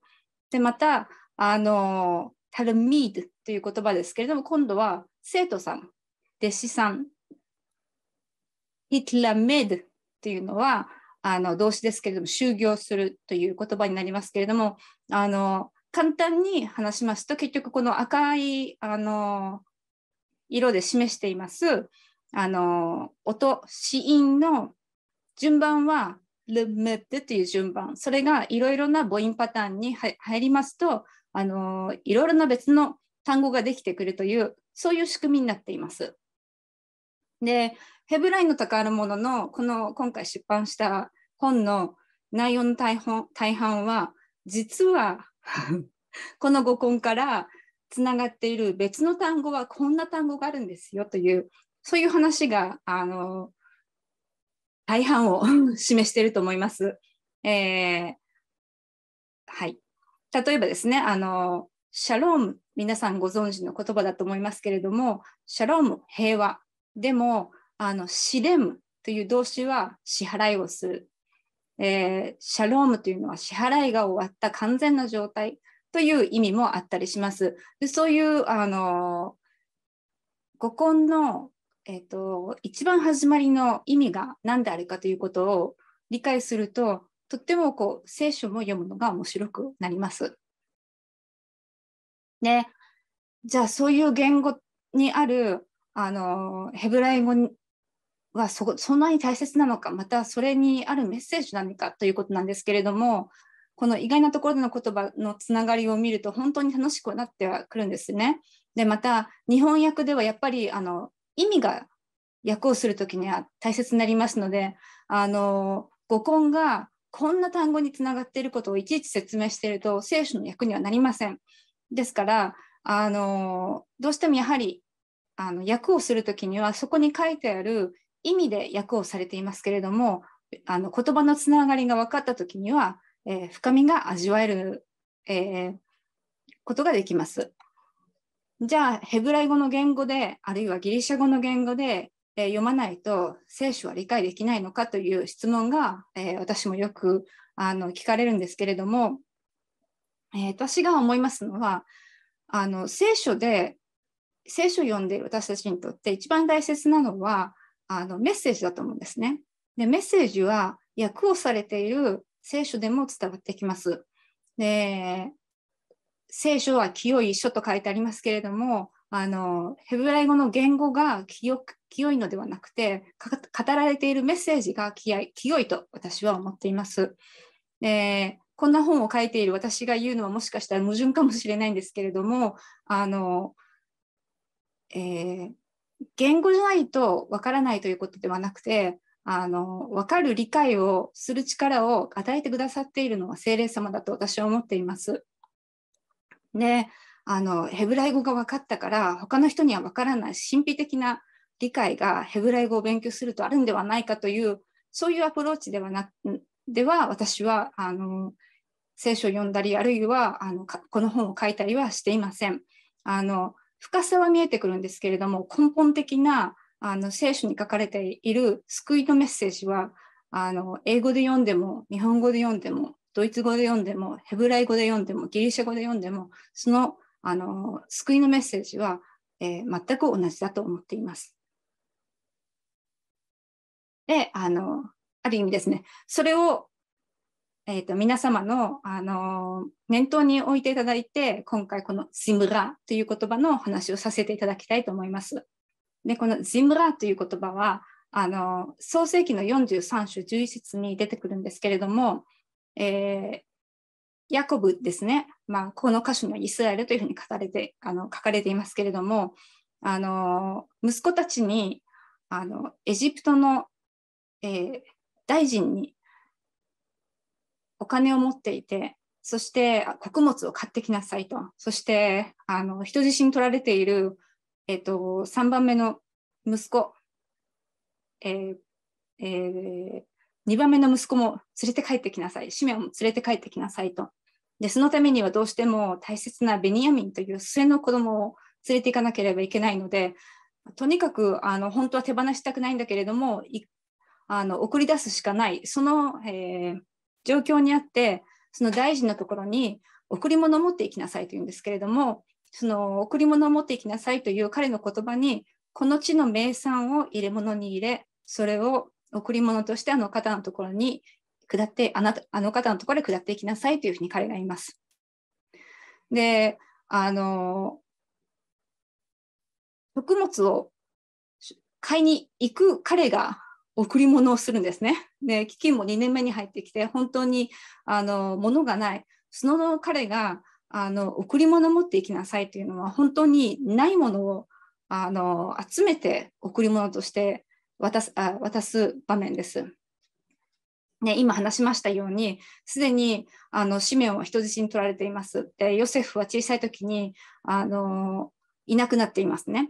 でまたあの、タルミードという言葉ですけれども、今度は生徒さん、弟子さん、イティラメドっていうのは、あの動詞ですけれども、就業するという言葉になりますけれども、あの簡単に話しますと、結局この赤いあの色で示していますあの音、子音の順番はルメドという順番、それがいろいろな母音パターンに入りますと、あのいろいろな別の単語ができてくるというそういう仕組みになっています。でヘブライの宝物のこの今回出版した本の内容の大半大半は実は この語根からつながっている別の単語はこんな単語があるんですよというそういう話があの大半を 示していると思います。えー、例えばですね、あの、シャローム、皆さんご存知の言葉だと思いますけれども、シャローム、平和。でも、あの、シレムという動詞は支払いをする。えー、シャロームというのは支払いが終わった完全な状態という意味もあったりします。でそういう、あの、語根の、えっ、ー、と、一番始まりの意味が何であるかということを理解すると、とってもこう聖書も読むのが面白くなります。でじゃあそういう言語にあるあのヘブライ語はそそんなに大切なのかまたそれにあるメッセージなのかということなんですけれどもこの意外なところでの言葉のつながりを見ると本当に楽しくなってはくるんですね。でまた日本訳ではやっぱりあの意味が訳をする時には大切になりますのであの語根がこんな単語につながっていることをいちいち説明していると聖書の役にはなりません。ですからあのどうしてもやはりあの訳をする時にはそこに書いてある意味で訳をされていますけれどもあの言葉のつながりが分かった時には、えー、深みが味わえる、えー、ことができます。じゃあヘブライ語の言語であるいはギリシャ語の言語でえー、読まないと聖書は理解できないのかという質問が、えー、私もよくあの聞かれるんですけれども、えー、私が思いますのはあの聖書で聖書を読んでいる私たちにとって一番大切なのはあのメッセージだと思うんですね。でメッセージは訳をされている聖書でも伝わってきます。で聖書は清い書と書いてありますけれどもあのヘブライ語の言語が清いのではなくて語られているメッセージが清いと私は思っています、えー、こんな本を書いている私が言うのはもしかしたら矛盾かもしれないんですけれどもあの、えー、言語じゃないとわからないということではなくてあの分かる理解をする力を与えてくださっているのは精霊様だと私は思っています。であのヘブライ語が分かったから他の人には分からない神秘的な理解がヘブライ語を勉強するとあるんではないかというそういうアプローチではなでは私はあの聖書を読んだりあるいはあのこの本を書いたりはしていません。あの深さは見えてくるんですけれども根本的なあの聖書に書かれている救いのメッセージはあの英語で読んでも日本語で読んでもドイツ語で読んでもヘブライ語で読んでもギリシャ語で読んでもそのあの救いのメッセージは、えー、全く同じだと思っています。で、あの、ある意味ですね、それを、えっ、ー、と、皆様の、あの、念頭に置いていただいて、今回このジムラという言葉の話をさせていただきたいと思います。で、このジムラという言葉は、あの、創世紀の43章11節に出てくるんですけれども、えー、ヤコブですね、まあ、この歌詞にはイスラエルというふうに書かれてあの書かれていますけれどもあの息子たちにあのエジプトの、えー、大臣にお金を持っていてそして穀物を買ってきなさいとそしてあの人質に取られている、えーと、3番目の息子、えーえー、2番目の息子も連れて帰ってきなさい、使命も連れて帰ってきなさいと。で、そのためにはどうしても大切なベニヤミンという末の子供を連れていかなければいけないので、とにかくあの本当は手放したくないんだけれども、あの送り出すしかない、その、えー、状況にあって、その大臣のところに贈り物を持っていきなさいというんですけれども、その贈り物を持っていきなさいという彼の言葉に、この地の名産を入れ物に入れ、それを贈り物としてあの方のところに下ってあなたあの方のところへ下っていきなさいというふうに彼が言います。であの食物を買いに行く彼が贈り物をするんですね。で基金も2年目に入ってきて本当にあの物がないその彼があの贈り物を持っていきなさいというのは本当にないものをあの集めて贈り物として渡すあ渡す場面です。ね、今話しましたようにすでにあの紙面を人質に取られていますでヨセフは小さい時にあのいなくなっていますね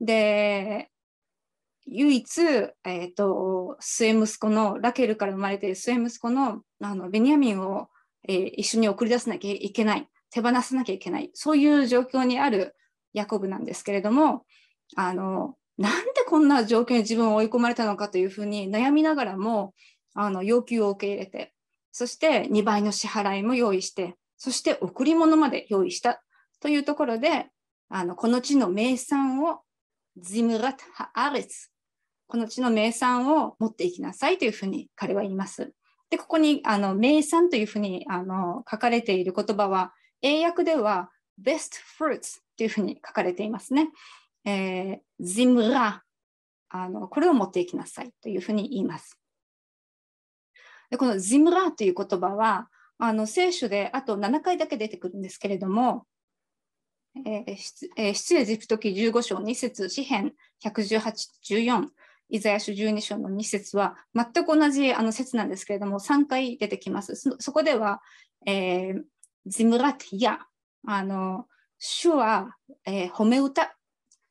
で唯一、えーと、と末息子のラケルから生まれている末息子のあのベニヤミンを、えー、一緒に送り出さなきゃいけない手放さなきゃいけないそういう状況にあるヤコブなんですけれどもあのなんでこんな状況に自分を追い込まれたのかというふうに悩みながらもあの要求を受け入れて、そして2倍の支払いも用意して、そして贈り物まで用意したというところで、あのこの地の名産をジムラト・アレツ、この地の名産を持っていきなさいというふうに彼は言います。で、ここにあの名産というふうにあの書かれている言葉は、英訳では best fruits というふうに書かれていますね。えー、ジムラあの、これを持っていきなさいというふうに言います。でこのジムラーという言葉はあの聖書であと7回だけ出てくるんですけれども、えーえー、エジプト記15章2節詩篇11814イザヤ書12章の2節は全く同じあの説なんですけれども3回出てきますそこでは、えー、ジムラティやあの主は、えー、褒め歌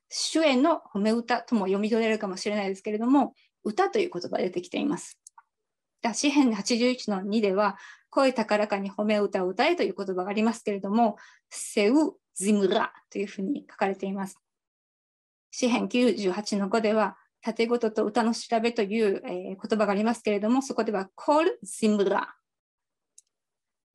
主への褒め歌とも読み取れるかもしれないですけれども歌という言葉が出てきています詩編81の2では、声高らかに褒め歌を歌えという言葉がありますけれども、セウ・ジムラというふうに書かれています。詩編98の5では、縦ごとと歌の調べという、え言葉がありますけれども、そこではコール・ジムラ。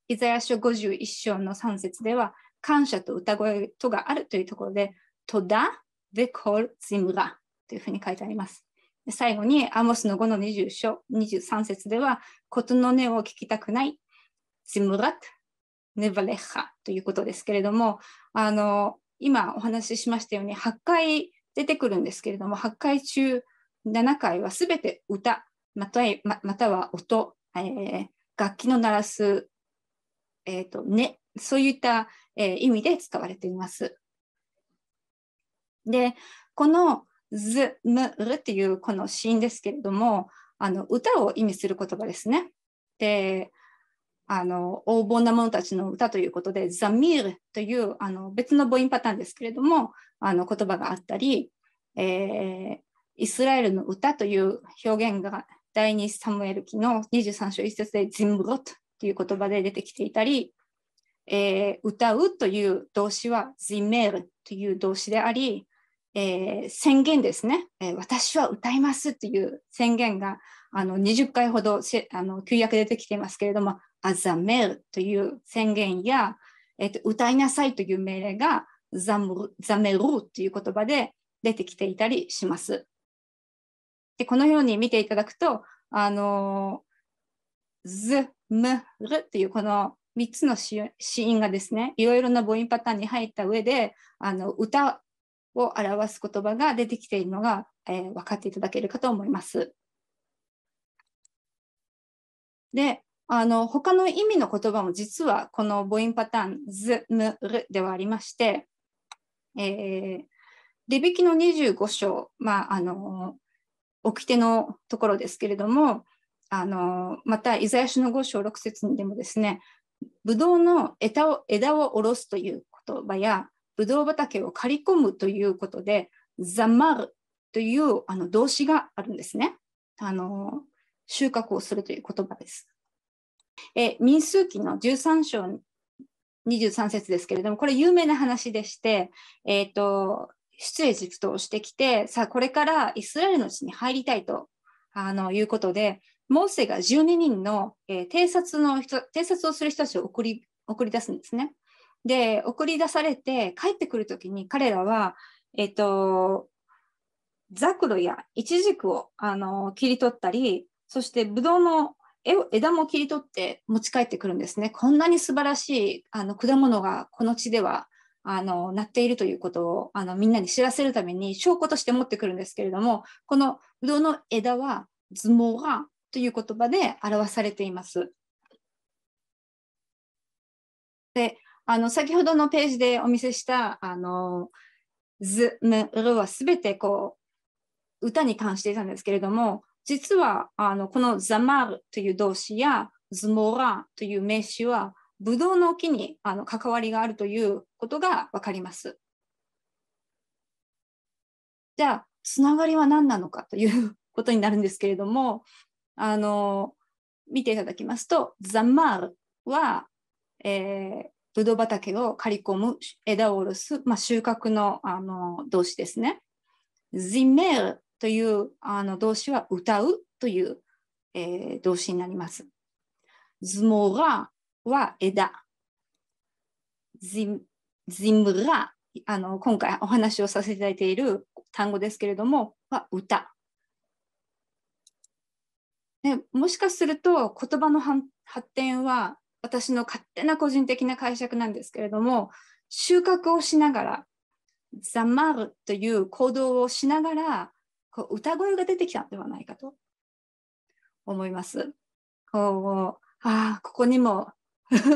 イザヤ書51章の3節では、感謝と歌声とがあるというところで、トダ・ベコール・ジムラというふうに書いてあります。最後にアモスの5の20章23節では、ことの音を聞きたくない、ジムラット、ネバレッハということですけれども、あの今お話ししましたように8回出てくるんですけれども、8回中7回はすべて歌、またまたは音、えー、楽器の鳴らす、えーとね、そういった、えー、意味で使われています。で、このず、む、るっていうこのシーンですけれども、あの歌を意味する言葉ですね。で、あの横暴な者たちの歌ということで、ザミールというあの別の母音パターンですけれども、あの言葉があったり、えー、イスラエルの歌という表現が第2サムエル記の23章1節でジンブロットという言葉で出てきていたり、えー、歌うという動詞はジメールという動詞であり、えー、宣言ですね、えー、私は歌いますという宣言があの20回ほどあの旧約で出てきていますけれども、あざめるという宣言や、えーと、歌いなさいという命令がザムザメルという言葉で出てきていたりします。でこのように見ていただくと、あのズムルというこの3つの子音がですね、いろいろな母音パターンに入った上で、あの歌を表す言葉が出てきているのが、えー、分かっていただけるかと思います。で、あの他の意味の言葉も実はこの母音パターン「ズ、ム、ルではありまして、えー、レビキの25章、まあ、あの掟のところですけれどもあのまたイザヤ書の5章6節にでもですねブドウの枝を枝を下ろすという言葉やブドウ畑を刈り込むということで、ザマルというあの動詞があるんですね。あの収穫をするという言葉です。え民数記の13章23節ですけれども、これ有名な話でして、えっ、ー、と、出エジプトをしてきて、さあ、これからイスラエルの地に入りたいとあのいうことで、モーセが12人の、えー、偵察の人、偵察をする人たちを送り送り出すんですね。で、送り出されて帰ってくる時に彼らは、えっと、ザクロやイチジクをあの切り取ったり、そしてブドウの枝も切り取って持ち帰ってくるんですね。こんなに素晴らしいあの果物がこの地ではあのなっているということをあのみんなに知らせるために証拠として持ってくるんですけれども、このブドウの枝はズモガという言葉で表されています。であの先ほどのページでお見せしたあのズ・ム・ルは全てこう歌に関していたんですけれども実はあのこのザマールという動詞やズモラという名詞はブドウの木にあの関わりがあるということが分かります。じゃあつながりは何なのかということになるんですけれどもあの見ていただきますとザマールは、えー、ブドウ畑を刈り込む、枝を下ろす、まあ、収穫のあの動詞ですね。というあの動詞は歌うという、えー、動詞になります。ズモラは枝。ジムラあの、今回お話をさせていただいている単語ですけれども、は歌。でもしかすると言葉の発展は私の勝手な個人的な解釈なんですけれども収穫をしながらざまるという行動をしながらこう歌声が出てきたのではないかと思います。こうああここにも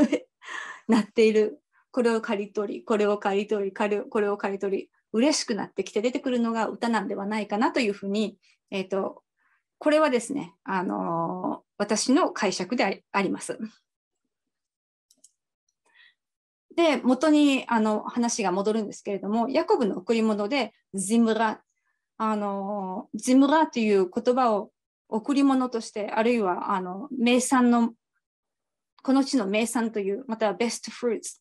なっているこれを刈り取りこれを刈り取りこれを刈り取り嬉しくなってきて出てくるのが歌なんではないかなというふうに、えーと、これはですね、あのー、私の解釈であります。で、元にあの話が戻るんですけれども、ヤコブの贈り物で、ジムラ、あの、ジムラという言葉を贈り物として、あるいはあの名産の、この地の名産という、またはベストフルーツ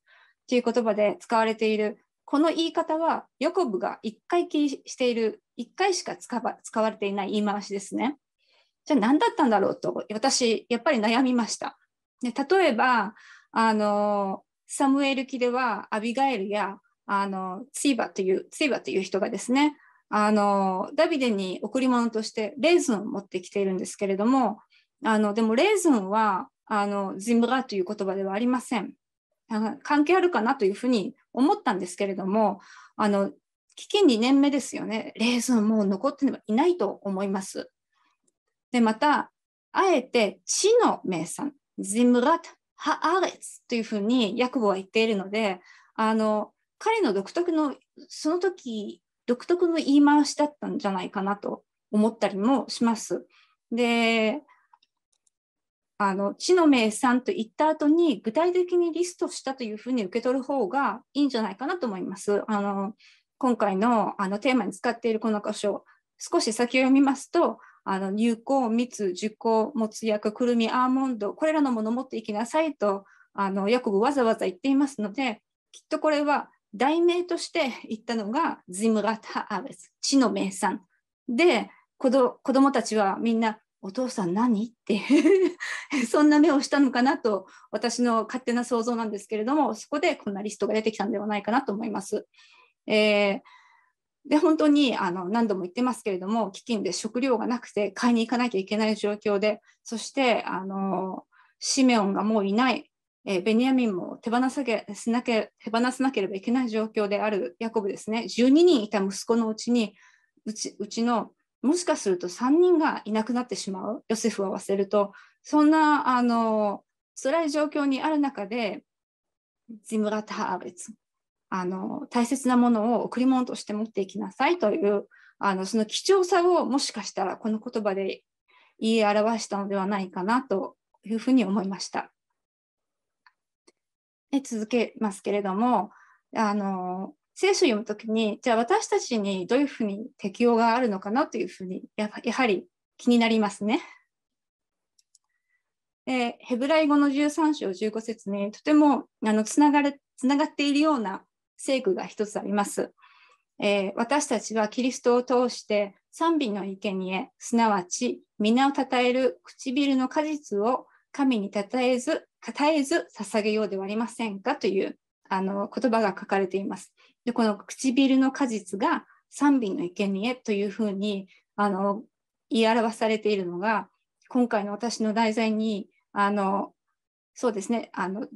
という言葉で使われている、この言い方は、ヤコブが1回きりしている、1回しか使われていない言い回しですね。じゃあ何だったんだろうと、私、やっぱり悩みました。で例えば、あの、サムエル記ではアビガエルやあのツイバというツイバという人がですねあのダビデに贈り物としてレーズンを持ってきているんですけれどもあのでもレーズンはあのジムラという言葉ではありません関係あるかなというふうに思ったんですけれどもあの危機2年目ですよねレーズンもう残っていないと思いますでまたあえて地の名産ジムラハアレツというふうにヤ語は言っているので、あの、彼の独特の、その時、独特の言い回しだったんじゃないかなと思ったりもします。で、あの、地の名産と言った後に、具体的にリストしたというふうに受け取る方がいいんじゃないかなと思います。あの、今回のあのテーマに使っているこの箇所、少し先を読みますと、あの乳香、蜜、樹香、もつ薬、くるみ、アーモンド、これらのものを持っていきなさいと、あのヤコブわざわざ言っていますので、きっとこれは題名として言ったのが、ズムラタアベス、地の名産。で、子どもたちはみんな、お父さん何って そんな目をしたのかなと、私の勝手な想像なんですけれども、そこでこんなリストが出てきたんではないかなと思います。えーで本当にあの何度も言ってますけれども基金で食料がなくて買いに行かなきゃいけない状況でそしてあのシメオンがもういないえベニヤミンも手放さすなけ手放さなければいけない状況であるヤコブですね12人いた息子のうちにうちうちのもしかすると3人がいなくなってしまうヨセフを忘れるとそんなあの辛い状況にある中で「ジムラターベツ」あの大切なものを贈り物として持っていきなさいというあのその貴重さをもしかしたらこの言葉で言い表したのではないかなというふうに思いました。で続けますけれどもあの聖書を読むときにじゃあ私たちにどういうふうに適用があるのかなというふうにやはり気になりますね。ヘブライ語の13章15節にとてもあのつながれつながっているような聖句が一つあります。えー、私たちはキリストを通して賛美の生贄すなわち皆をたたえる唇の果実を神にたたえず、たえず捧げようではありませんかというあの言葉が書かれています。でこの唇の果実が賛美の生贄というふうにあの言い表されているのが今回の私の題材にあのそうですねあの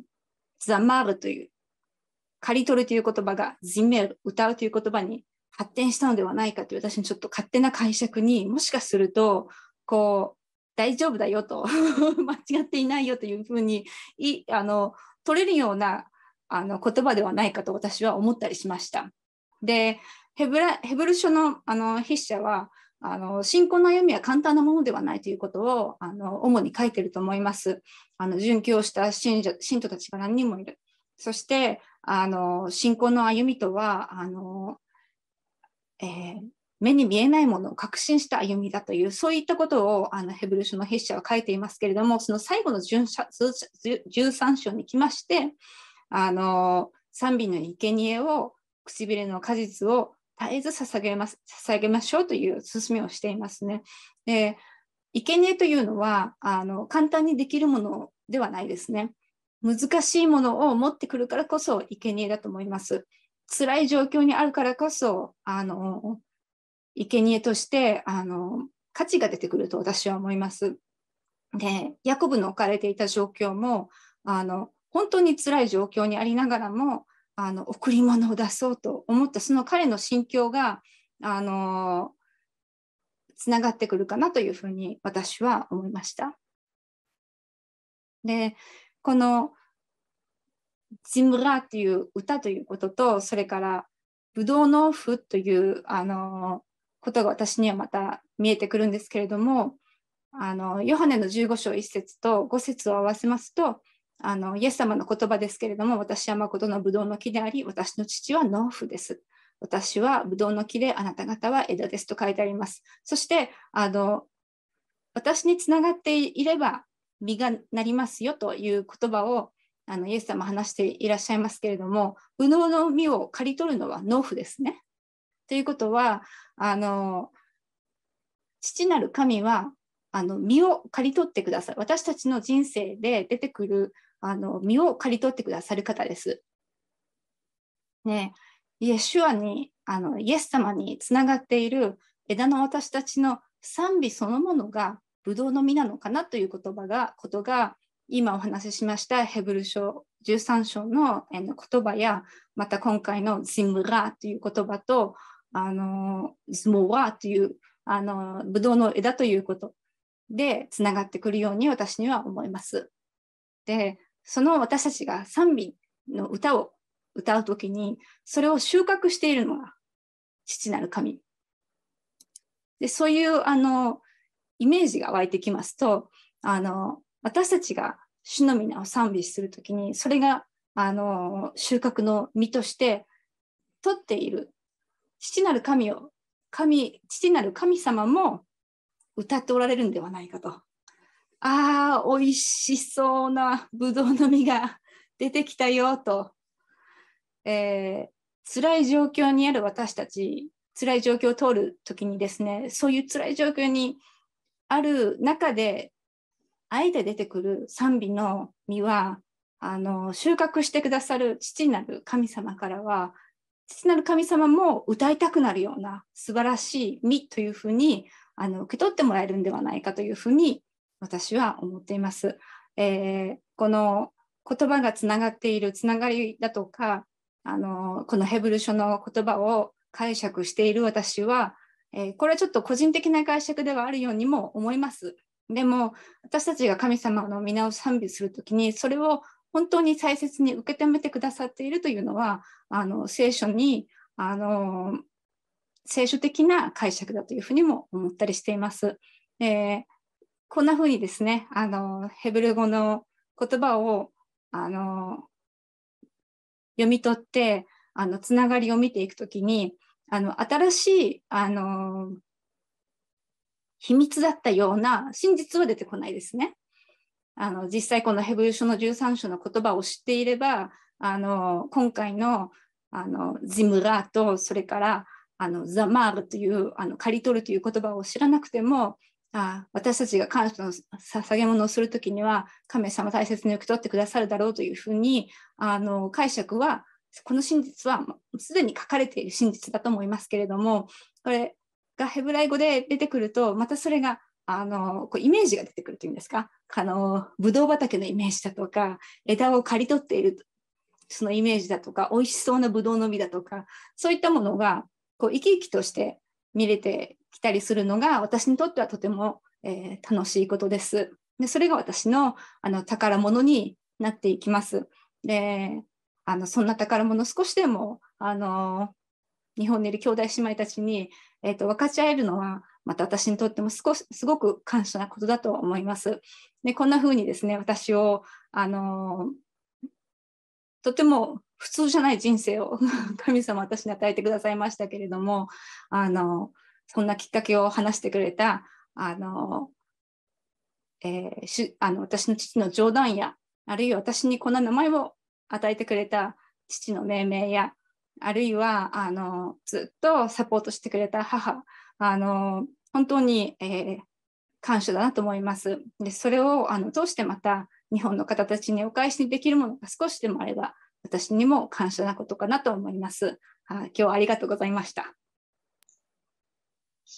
ザ・マーブという刈り取るという言葉がジンメル、歌うという言葉に発展したのではないかという私のちょっと勝手な解釈にもしかするとこう大丈夫だよと 間違っていないよというふうにいあの取れるようなあの言葉ではないかと私は思ったりしました。でヘブラヘブル書のあの筆者はあの信仰の歩みは簡単なものではないということをあの主に書いていると思います。あの殉教した信者信徒たちが何人もいる。そしてあの、信仰の歩みとは、あの、えー、目に見えないものを確信した歩みだという、そういったことをあのヘブル書の筆者は書いていますけれども、その最後の13章に来まして、あの賛美の生贄を唇の果実を絶えず捧げます捧げましょうという勧めをしていますね。で生贄というのはあの簡単にできるものではないですね。難しいものを持ってくるからこそ生贄だと思います。辛い状況にあるからこそ、あの、生贄として、あの、価値が出てくると私は思います。で、ヤコブの置かれていた状況も、あの、本当に辛い状況にありながらも、あの、贈り物を出そうと思った、その彼の心境が、あの、つながってくるかなというふうに私は思いました。で、このジムラという歌ということと、それからブドウの譜というあのことが私にはまた見えてくるんですけれども、あのヨハネの15章1節と5節を合わせますと、あのイエス様の言葉ですけれども、私は誠のブドウの木であり、私の父は農夫です。私はブドウの木であなた方は枝ですと書いてあります。そして、あの私につながっていれば実がなりますよという言葉をあのイエス様話していらっしゃいますけれども右脳の実を刈り取るのは農夫ですね。ということはあの父なる神はあの実を刈り取ってくださる私たちの人生で出てくるあの実を刈り取ってくださる方です。ねイエシュアにあのイエス様につながっている枝の私たちの賛美そのものがブドウの実なのかなという言葉がことが今お話ししましたヘブル書13章の言葉やまた今回のズムラという言葉とあのズモワというあのブドウの枝ということでつながってくるように私には思います。でその私たちが賛美の歌を歌う時にそれを収穫しているのが父なる神。でそういうあのイメージが湧いてきますとあの私たちが主の皆を賛美するときにそれがあの収穫の実として取っている父なる神を神父なる神様も歌っておられるんではないかと。ああ、美味しそうなぶどうの実が出てきたよと、えー、辛い状況にある私たち、辛い状況を通るときにですね、そういう辛い状況にある中であえて出てくる賛美の実はあの収穫してくださる父なる神様からは父なる神様も歌いたくなるような素晴らしい実というふうにあの受け取ってもらえるんではないかというふうに私は思っています。えー、この言葉がつながっているつながりだとかあのこのヘブル書の言葉を解釈している私はえー、これはちょっと個人的な解釈ではあるようにも思います。でも私たちが神様の皆を賛美する時にそれを本当に大切に受け止めてくださっているというのはあの聖書にあの聖書的な解釈だというふうにも思ったりしています。えー、こんなふうにですねあのヘブル語の言葉をあの読み取ってあのつながりを見ていくときにあの新しい、あのー、秘密だったような真実は出てこないですね。あの実際このヘブル書の13章の言葉を知っていれば、あの今回のあのジムラーとそれからあのザマールというあの刈り取るという言葉を知らなくてもあ私たちが感謝の捧げ物をする時には神様大切に受け取ってくださるだろうというふうにあの解釈はこの真実はすでに書かれている真実だと思いますけれどもこれがヘブライ語で出てくるとまたそれがあのこうイメージが出てくるというんですかあのブドウ畑のイメージだとか枝を刈り取っているそのイメージだとか美味しそうなブドウの実だとかそういったものがこう生き生きとして見れてきたりするのが私にとってはとても、えー、楽しいことです。でそれが私のあの宝物になっていきます。であのそんな宝物少しでもあの日本にいる兄弟姉妹たちに、えーと、分かち合えるのはまた私にとっても少しすごく感謝なことだと思います。でこんな風にですね私をあのとても普通じゃない人生を 神様私に与えてくださいましたけれどもあのそんなきっかけを話してくれたあの、えー、しあの私の父の冗談やあるいは私にこんな名前を与えてくれた父の命名やあるいはあのずっとサポートしてくれた母あの本当に、えー、感謝だなと思います。でそれをあの通してまた日本の方たちにお返しにできるものが少しでもあれば私にも感謝なことかなと思います。あ今日はありがとうございました。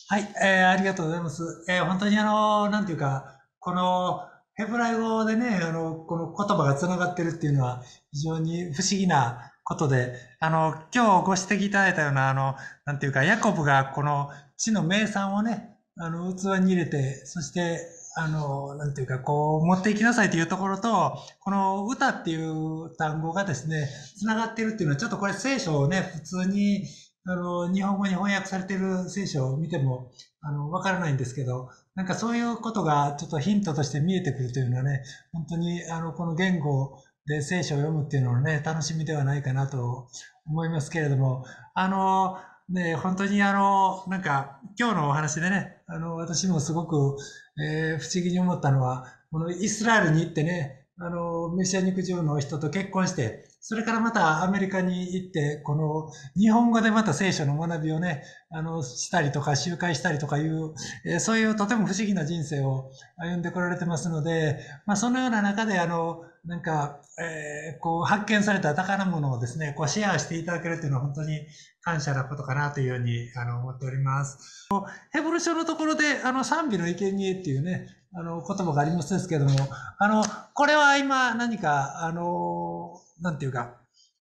はい、えー、ありがとうございます。えー、本当にあの、なんていうか、このヘブライ語でね、あの、この言葉が繋がってるっていうのは非常に不思議なことで、あの、今日ご指摘いただいたような、あの、なんていうか、ヤコブがこの地の名産をね、あの、器に入れて、そして、あの、なんていうか、こう、持っていきなさいというところと、この歌っていう単語がですね、繋がってるっていうのは、ちょっとこれ聖書をね、普通に、あの、日本語に翻訳されてる聖書を見ても、あの、わからないんですけど、なんかそういうことがちょっとヒントとして見えてくるというのはね、本当にあのこの言語で聖書を読むっていうのはね、楽しみではないかなと思いますけれども、あの、ね、本当にあの、なんか今日のお話でね、あの、私もすごく、えー、不思議に思ったのは、このイスラエルに行ってね、あの、メシア肉上の人と結婚して、それからまたアメリカに行って、この日本語でまた聖書の学びをね、あの、したりとか、集会したりとかいう、えそういうとても不思議な人生を歩んでこられてますので、まあ、そのような中で、あの、なんか、えー、こう、発見された宝物をですね、こう、シェアしていただけるというのは本当に感謝なことかなというように、あの、思っております。ヘブル書のところで、あの、賛美の生贄っていうね、あの、言葉がありますですけども、あの、これは今何か、あの、なんていうか、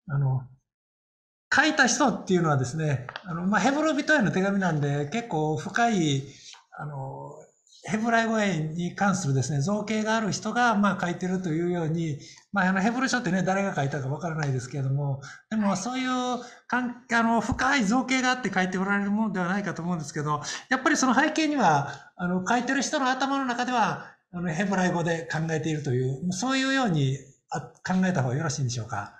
あの、書いた人っていうのはですね、あの、まあ、ヘブロ人への手紙なんで、結構深い、あの、ヘブライ語に関するですね、造形がある人が、まあ、書いてるというように、まあ、あの、ヘブル書ってね、誰が書いたかわからないですけれども、でも、そういう、かん、あの、深い造形があって書いておられるものではないかと思うんですけど、やっぱりその背景には、あの、書いてる人の頭の中では、あの、ヘブライ語で考えているという、そういうように考えた方がよろしいでしょうか。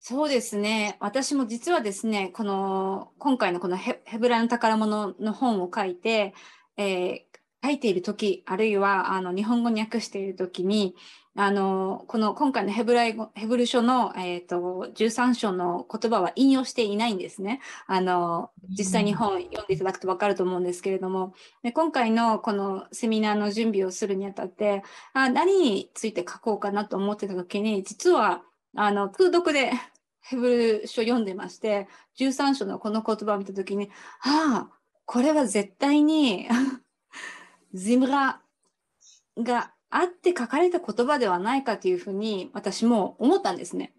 そうですね。私も実はですね、この、今回のこのヘブライの宝物の本を書いて、えー、書いている時、あるいはあの日本語に訳している時に、あのこの今回のヘブライ語ヘブル書の、えーと、13章の言葉は引用していないんですねあの実際に本読んでいただくと分かると思うんですけれどもで今回のこのセミナーの準備をするにあたってあ何について書こうかなと思ってた時に実はあの通読で ヘブル書読んでまして13章のこの言葉を見た時にああこれは絶対にズ ムラがあって書かれた言葉ではないかというふうに私も思ったんですね。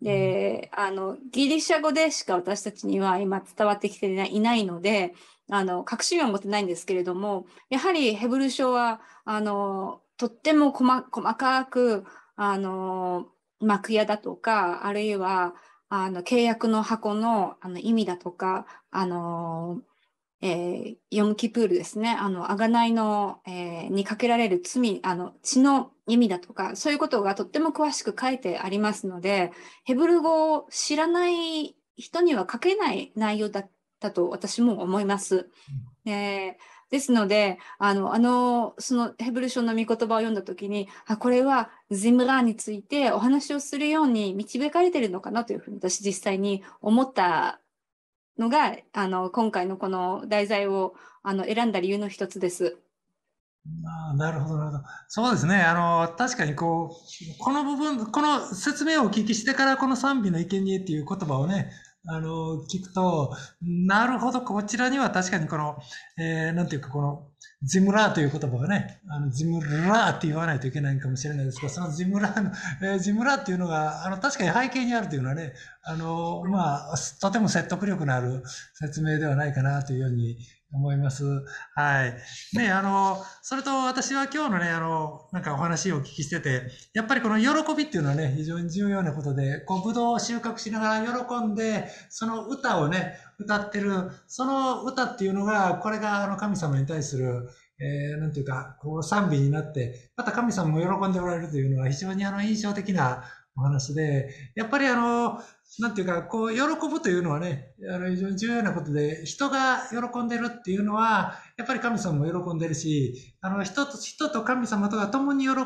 で、あの、ギリシャ語でしか私たちには今伝わってきていないので、あの、確信は持ってないんですけれども、やはりヘブル書は、あの、とっても細かく、あの、幕屋だとか、あるいは、あの、契約の箱のあの意味だとか、あの、えー、ヨムキプールですね、あの、あがないの、えー、にかけられる罪、あの、血の意味だとか、そういうことがとっても詳しく書いてありますので、ヘブル語を知らない人には書けない内容だったと私も思います。えー、ですので、あの、あの、そのヘブル書の御言葉を読んだときに、あ、これはゼムラーについてお話をするように導かれてるのかなというふうに私実際に思ったのがあの今回のこの題材をあの選んだ理由の一つです。あなるほど、なるほど。そうですね。あの、確かにこう、この部分、この説明をお聞きしてから、この賛美の生贄っていう言葉をね、あの、聞くと、なるほど、こちらには確かにこの、えー、なんていうか、この、ジムラーという言葉がね、あの、ジムラーって言わないといけないかもしれないですけど、そのジムラーの、えー、ジムラーっていうのが、あの、確かに背景にあるというのはね、あの、まあ、とても説得力のある説明ではないかなというように思います。はい。ね、あの、それと私は今日のね、あの、なんかお話をお聞きしてて、やっぱりこの喜びっていうのはね、非常に重要なことで、こう、ぶどうを収穫しながら喜んで、その歌をね、歌ってる、その歌っていうのが、これがあの神様に対する、えー、なんていうか、こう賛美になって、また神様も喜んでおられるというのは非常にあの印象的なお話で、やっぱりあの、なんていうか、こう、喜ぶというのはね、あの、非常に重要なことで、人が喜んでるっていうのは、やっぱり神様も喜んでるし、あの、人と、人と神様とが共に喜ぶ、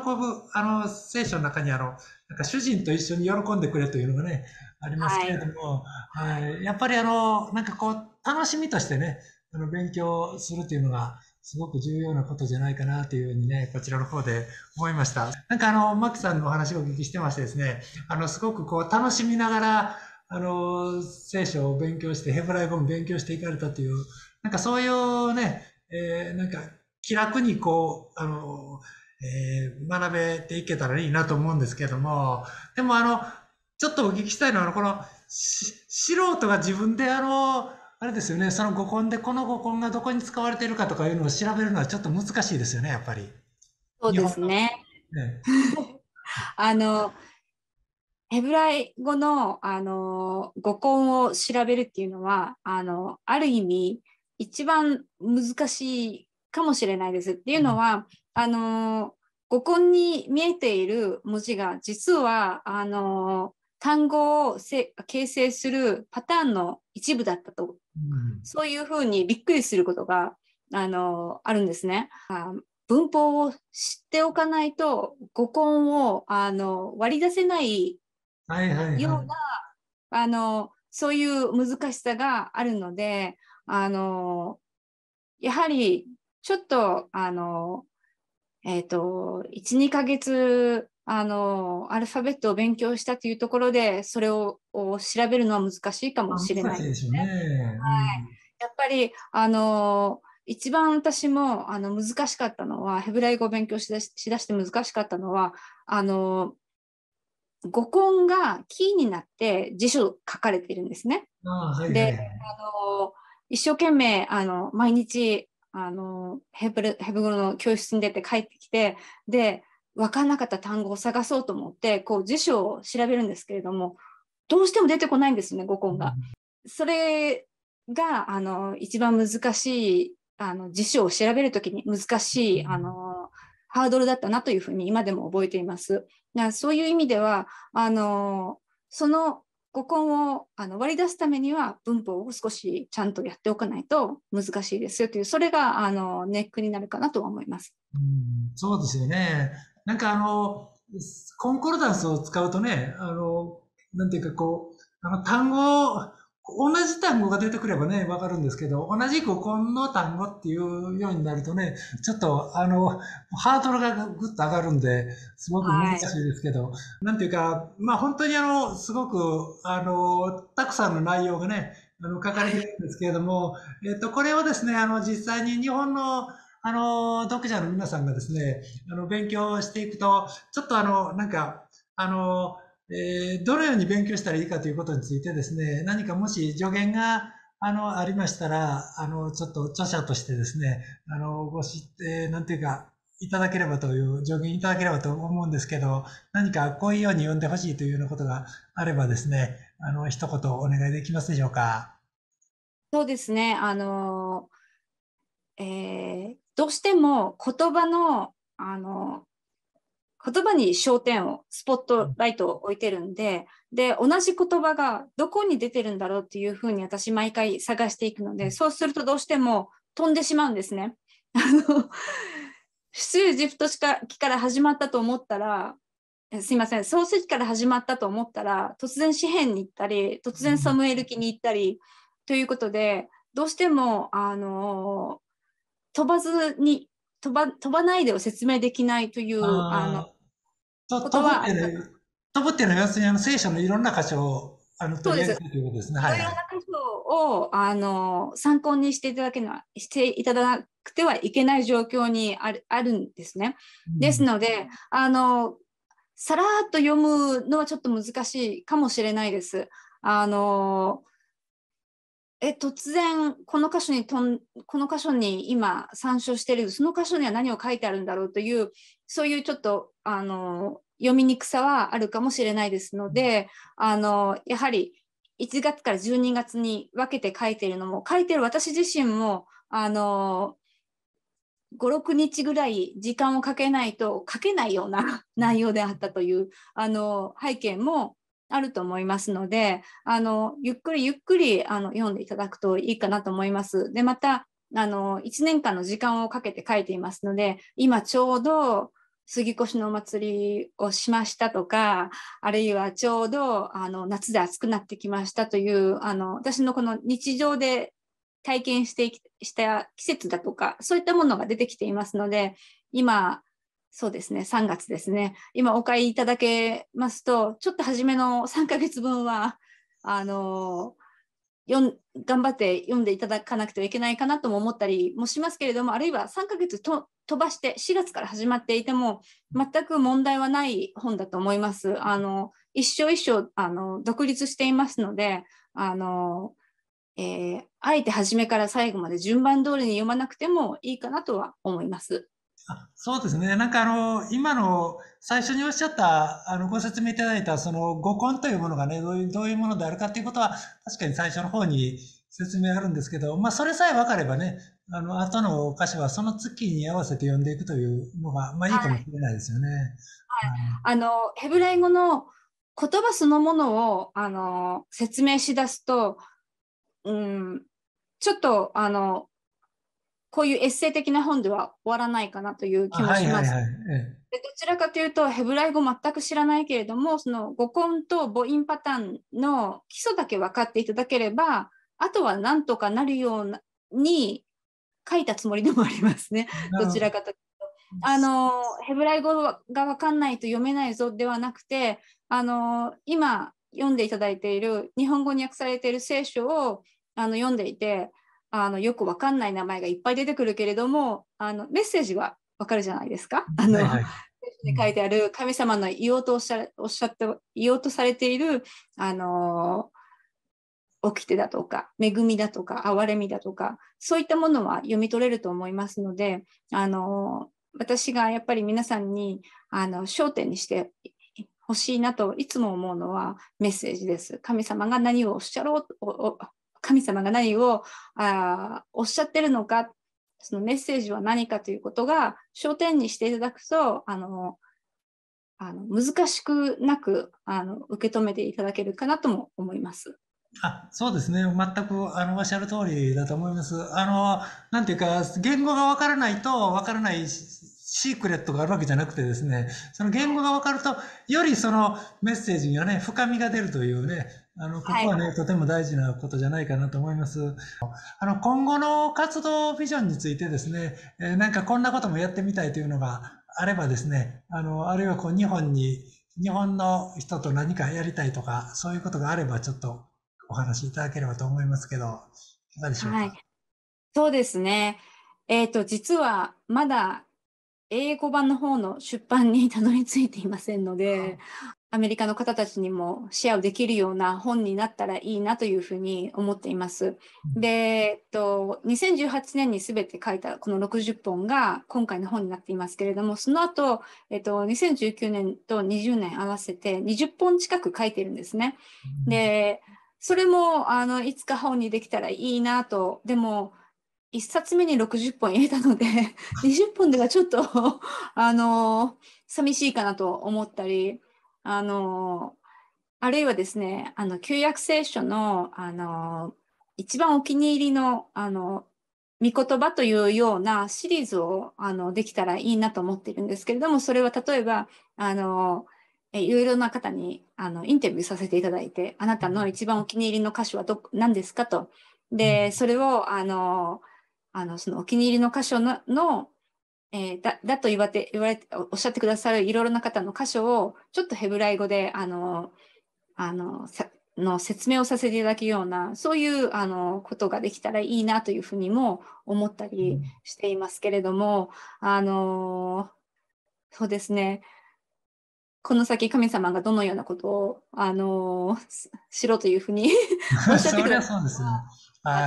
あの、聖書の中にあの、なんか主人と一緒に喜んでくれというのがね、ありますけれども、はい、はい、やっぱりあの、なんかこう、楽しみとしてね、あの、勉強するというのが、すごく重要なことじゃないかなというふうにね、こちらの方で思いました。なんかあの、マキさんのお話をお聞きしてましてですね、あの、すごくこう、楽しみながら、あの、聖書を勉強して、ヘブライ語も勉強していかれたという、なんかそういうね、えー、なんか気楽にこう、あの、えー、学べていけたらいいなと思うんですけども、でもあの、ちょっとお聞きしたいのは、この、素人が自分であの、あれですよね、その語根でこの語根がどこに使われているかとかいうのを調べるのはちょっと難しいですよね、やっぱり。そうですね。ね あのヘブライ語のあの語根を調べるっていうのはあのある意味一番難しいかもしれないです。っていうのは、うん、あの語根に見えている文字が実はあの単語を形成するパターンの一部だったとそういうふうにびっくりすることがあのあるんですね。文法を知っておかないと語根をあの割り出せないような、あのそういう難しさがあるのであのやはりちょっとえー、と12ヶ月あのアルファベットを勉強したというところでそれを調べるのは難しいかもしれないですね。はい、やっぱりあの一番私もあの難しかったのはヘブライ語を勉強しだしだして難しかったのはあの語根がキーになって辞書書かれているんですね。あはい、であの一生懸命あの毎日あのヘブルヘブ語の教室に出て帰ってきてで分かんなかった単語を探そうと思ってこう辞書を調べるんですけれどもどうしても出てこないんですね語根が。それがあの一番難しいあの辞書を調べるときに難しいあのハードルだったなというふうに今でも覚えています。そういう意味ではあのその語根をあの割り出すためには文法を少しちゃんとやっておかないと難しいですよというそれがあのネックになるかなとは思います。うん、そうですよね。なんかあの、コンコルダンスを使うとね、あの、なんていうかこう、あの単語、同じ単語が出てくればね、わかるんですけど、同じ語根の単語っていうようになるとね、ちょっとあの、ハードルがぐっと上がるんで、すごく難しいですけど、はい、なんていうか、まあ本当にあの、すごく、あの、たくさんの内容がね、あの、書かれてるんですけれども、はい、えっと、これをですね、あの、実際に日本の、あの、読者の皆さんがですね、あの、勉強していくと、ちょっとあの、なんか、あの、えー、どのように勉強したらいいかということについてですね、何かもし助言があの、ありましたら、あの、ちょっと著者としてですね、あの、ご知って、なんていうか、いただければという、助言いただければと思うんですけど、何かこういうように読んでほしいというようなことがあればですね、あの、一言お願いできますでしょうか。そうですね、あの、えー、どうしても言葉の、あの、言葉に焦点を、スポットライトを置いてるんで、で、同じ言葉がどこに出てるんだろうっていうふうに私毎回探していくので、そうするとどうしても飛んでしまうんですね。あの、出エジプトしか木から始まったと思ったら、すいません、創世記から始まったと思ったら、突然詩篇に行ったり、突然サムエル記に行ったり、ということで、どうしても、あの飛ばずに飛ば飛ばないでを説明できないというあのと飛ぶ飛ぶっていうのは要するにあの聖書のいろんな箇所をあの飛り上げるということですね。はい、ろんな箇所をあの参考にしていただけのしていただなくてはいけない状況にあるあるんですね。ですので、うん、あのさらっと読むのはちょっと難しいかもしれないです。あのーえ突然この箇所にとんこの箇所に今参照してるその箇所には何を書いてあるんだろうというそういうちょっとあの読みにくさはあるかもしれないですのであのやはり1月から12月に分けて書いてるのも書いてる私自身もあの56日ぐらい時間をかけないと書けないような 内容であったというあの背景もあると思いますので、あの、ゆっくりゆっくり、あの、読んでいただくといいかなと思います。で、また、あの、1年間の時間をかけて書いていますので、今ちょうど、杉越のお祭りをしましたとか、あるいはちょうど、あの、夏で暑くなってきましたという、あの、私のこの日常で体験してきた季節だとか、そういったものが出てきていますので、今、そうですね、3月ですね。今お買いいただけますと、ちょっと初めの3ヶ月分は、あの頑張って読んでいただかなくてはいけないかなとも思ったりもしますけれども、あるいは3ヶ月と飛ばして4月から始まっていても全く問題はない本だと思います。あの一生一生あの独立していますので、あのえー、あえて初めから最後まで順番通りに読まなくてもいいかなとは思います。あそうですね。なんかあの、今の最初におっしゃった、あの、ご説明いただいた、その、語根というものがね、どういう、どういうものであるかっていうことは、確かに最初の方に説明あるんですけど、まあ、それさえ分かればね、あの、後の歌詞はその月に合わせて読んでいくというのが、まあ、いいかもしれないですよね。はい。はい、あの、ヘブライ語の言葉そのものを、あの、説明しだすと、うん、ちょっと、あの、こういうエッセイ的な本では終わらないかなという気もします。でどちらかというとヘブライ語全く知らないけれどもその語根と母音パターンの基礎だけ分かっていただければあとはなんとかなるように書いたつもりでもありますねどちらかというと。あのヘブライ語が分かんないと読めないぞではなくてあの今読んでいただいている日本語に訳されている聖書をあの読んでいてあのよくわかんない名前がいっぱい出てくるけれどもあのメッセージはわかるじゃないですか。あの、はいに書いてある神様の言おうとおっしゃおっしゃって言おうとされているあの掟だとか恵みだとか哀れみだとかそういったものは読み取れると思いますのであの私がやっぱり皆さんにあの焦点にして欲しいなといつも思うのはメッセージです。神様が何をおっしゃろう神様が何をあおっしゃってるのかそのメッセージは何かということが焦点にしていただくとあのあの難しくなくあの受け止めていただけるかなとも思います。あそうですね全くあのおっしゃる通りだと思います。あのなんていうか言語がわからないとわからないシークレットがあるわけじゃなくてですね、その言語が分かると、よりそのメッセージにはね、深みが出るというね、あの、ここはね、はい、とても大事なことじゃないかなと思います。あの、今後の活動ビジョンについてですね、えー、なんかこんなこともやってみたいというのがあればですね、あの、あるいはこう、日本に、日本の人と何かやりたいとか、そういうことがあれば、ちょっとお話しいただければと思いますけど、いかがでしょうか。はい、そうですね。えっ、ー、と、実はまだ英語版の方の出版にたどり着いていませんので、アメリカの方たちにもシェアをできるような本になったらいいなというふうに思っています。で、えっと、2018年に全て書いたこの60本が今回の本になっていますけれども、その後、えっと、2019年と20年合わせて20本近く書いてるんですね。で、それもあのいつか本にできたらいいなと、でも、1冊目に60本入れたので20本 ではちょっとあのー、寂しいかなと思ったり、あのー、あるいはですね、あの、旧約聖書の、あのー、一番お気に入りの、あの、御言葉というようなシリーズを、あの、できたらいいなと思っているんですけれども、それは例えば、あの、いろいろな方にあのインタビューさせていただいて、あなたの一番お気に入りの歌詞はど何ですかと。で、それをあのあの、そのお気に入りの箇所の、のえー、だだと言わて言われておっしゃってくださるいろいろな方の箇所をちょっとヘブライ語であのあのの説明をさせていただくようなそういうあのことができたらいいなというふうにも思ったりしていますけれどもあのそうですねこの先神様がどのようなことをあのしろというふうに おっしゃってくださるのは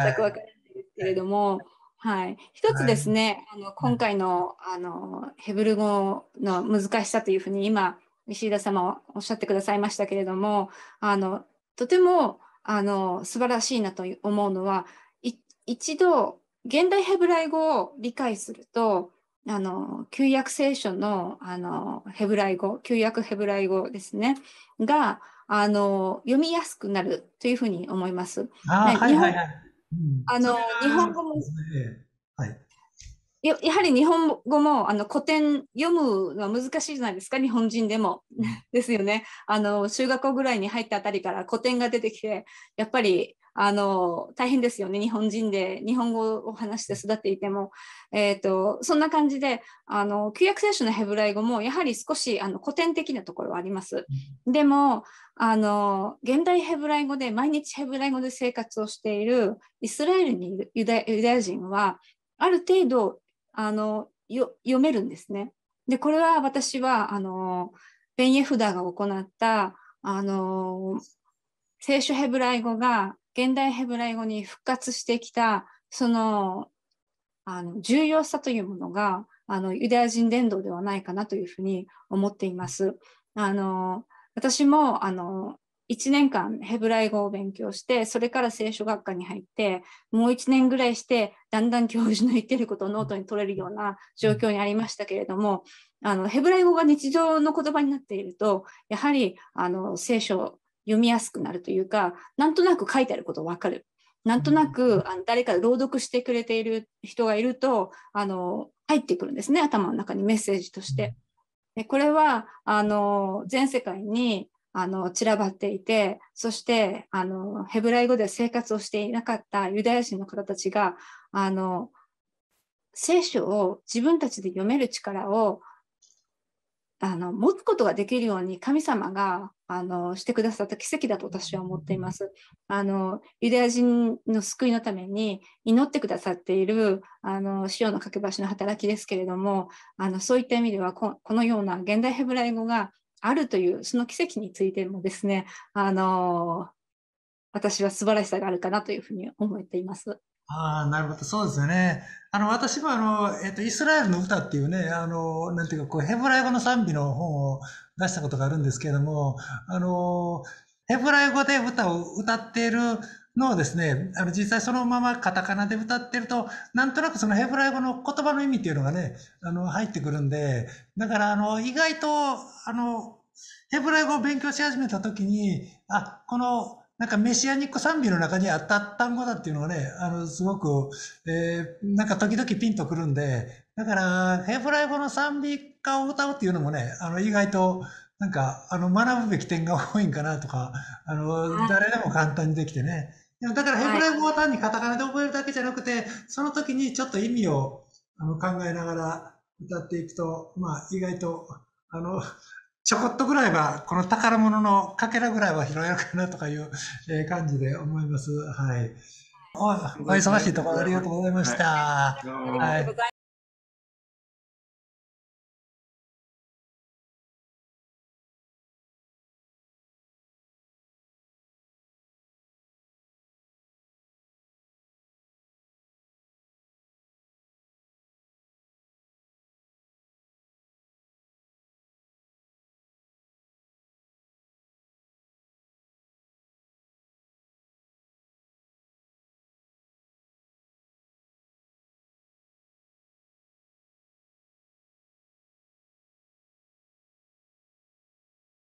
全くわからないですけれども。はい、一つですね、はい、あの今回のあのヘブル語の難しさというふうに今石井田様はおっしゃってくださいましたけれどもあのとてもあの素晴らしいなと思うのは一度現代ヘブライ語を理解するとあの旧約聖書のあのヘブライ語旧約ヘブライ語ですねがあの読みやすくなるというふうに思います。あはいあの日本語も、はい、ややはり日本語もあの古典読むのは難しいじゃないですか日本人でも ですよねあの中学校ぐらいに入ったあたりから古典が出てきてやっぱりあの大変ですよね日本人で日本語を話して育っていても、えーと、そんな感じであの旧約聖書のヘブライ語もやはり少しあの古典的なところはあります、でもあの現代ヘブライ語で毎日ヘブライ語で生活をしているイスラエルにいるユダヤ人はある程度あの読めるんですねでこれは私はあのベン・エフダが行ったあの聖書ヘブライ語が現代ヘブライ語に復活してきたそのあの重要さというものがあのユダヤ人伝道ではないかなというふうに思っています。あの私もあの1年間ヘブライ語を勉強してそれから聖書学科に入ってもう1年ぐらいしてだんだん教授の言ってることをノートに取れるような状況にありましたけれどもあのヘブライ語が日常の言葉になっているとやはりあの聖書読みやすくなるというかなんとなく書いてあることわかるなんとなくあの誰か朗読してくれている人がいるとあの入ってくるんですね頭の中にメッセージとして。でこれはあの全世界にあの散らばっていてそしてあのヘブライ語で生活をしていなかったユダヤ人の方たちがあの聖書を自分たちで読める力をあの持つことができるように神様があのしてくださった奇跡だと私は思っています。あのユダヤ人の救いのために祈ってくださっているあの塩の架け橋の働きですけれどもあのそういった意味ではこのような現代ヘブライ語があるというその奇跡についてもですねあの私は素晴らしさがあるかなというふうに思っています。ああ、なるほど、そうですよね。あの、私もあの、えっと、イスラエルの歌っていうね、あの、なんていうか、こう、ヘブライ語の賛美の本を出したことがあるんですけれども、あの、ヘブライ語で歌を歌っているのをですね、あの、実際そのままカタカナで歌ってると、なんとなくそのヘブライ語の言葉の意味っていうのがね、あの、入ってくるんで、だからあの、意外と、あの、ヘブライ語を勉強し始めた時に、あ、このなんかメシアニック賛美の中にあった単語だっていうのはね、あの、すごく、えー、なんか時々ピンとくるんで、だから、ヘブライ語の賛美歌を歌うっていうのもね、あの、意外と、なんか、あの、学ぶべき点が多いんかなとか、あの、誰でも簡単にできてね。だからヘブライ語は単にカタカナで覚えるだけじゃなくて、その時にちょっと意味をあの考えながら歌っていくと、まあ、意外と、あの、ちょこっとぐらいは、この宝物のかけらぐらいは拾えるかなとかいう感じで思います。はい。お忙しいところありがとうございました。はい。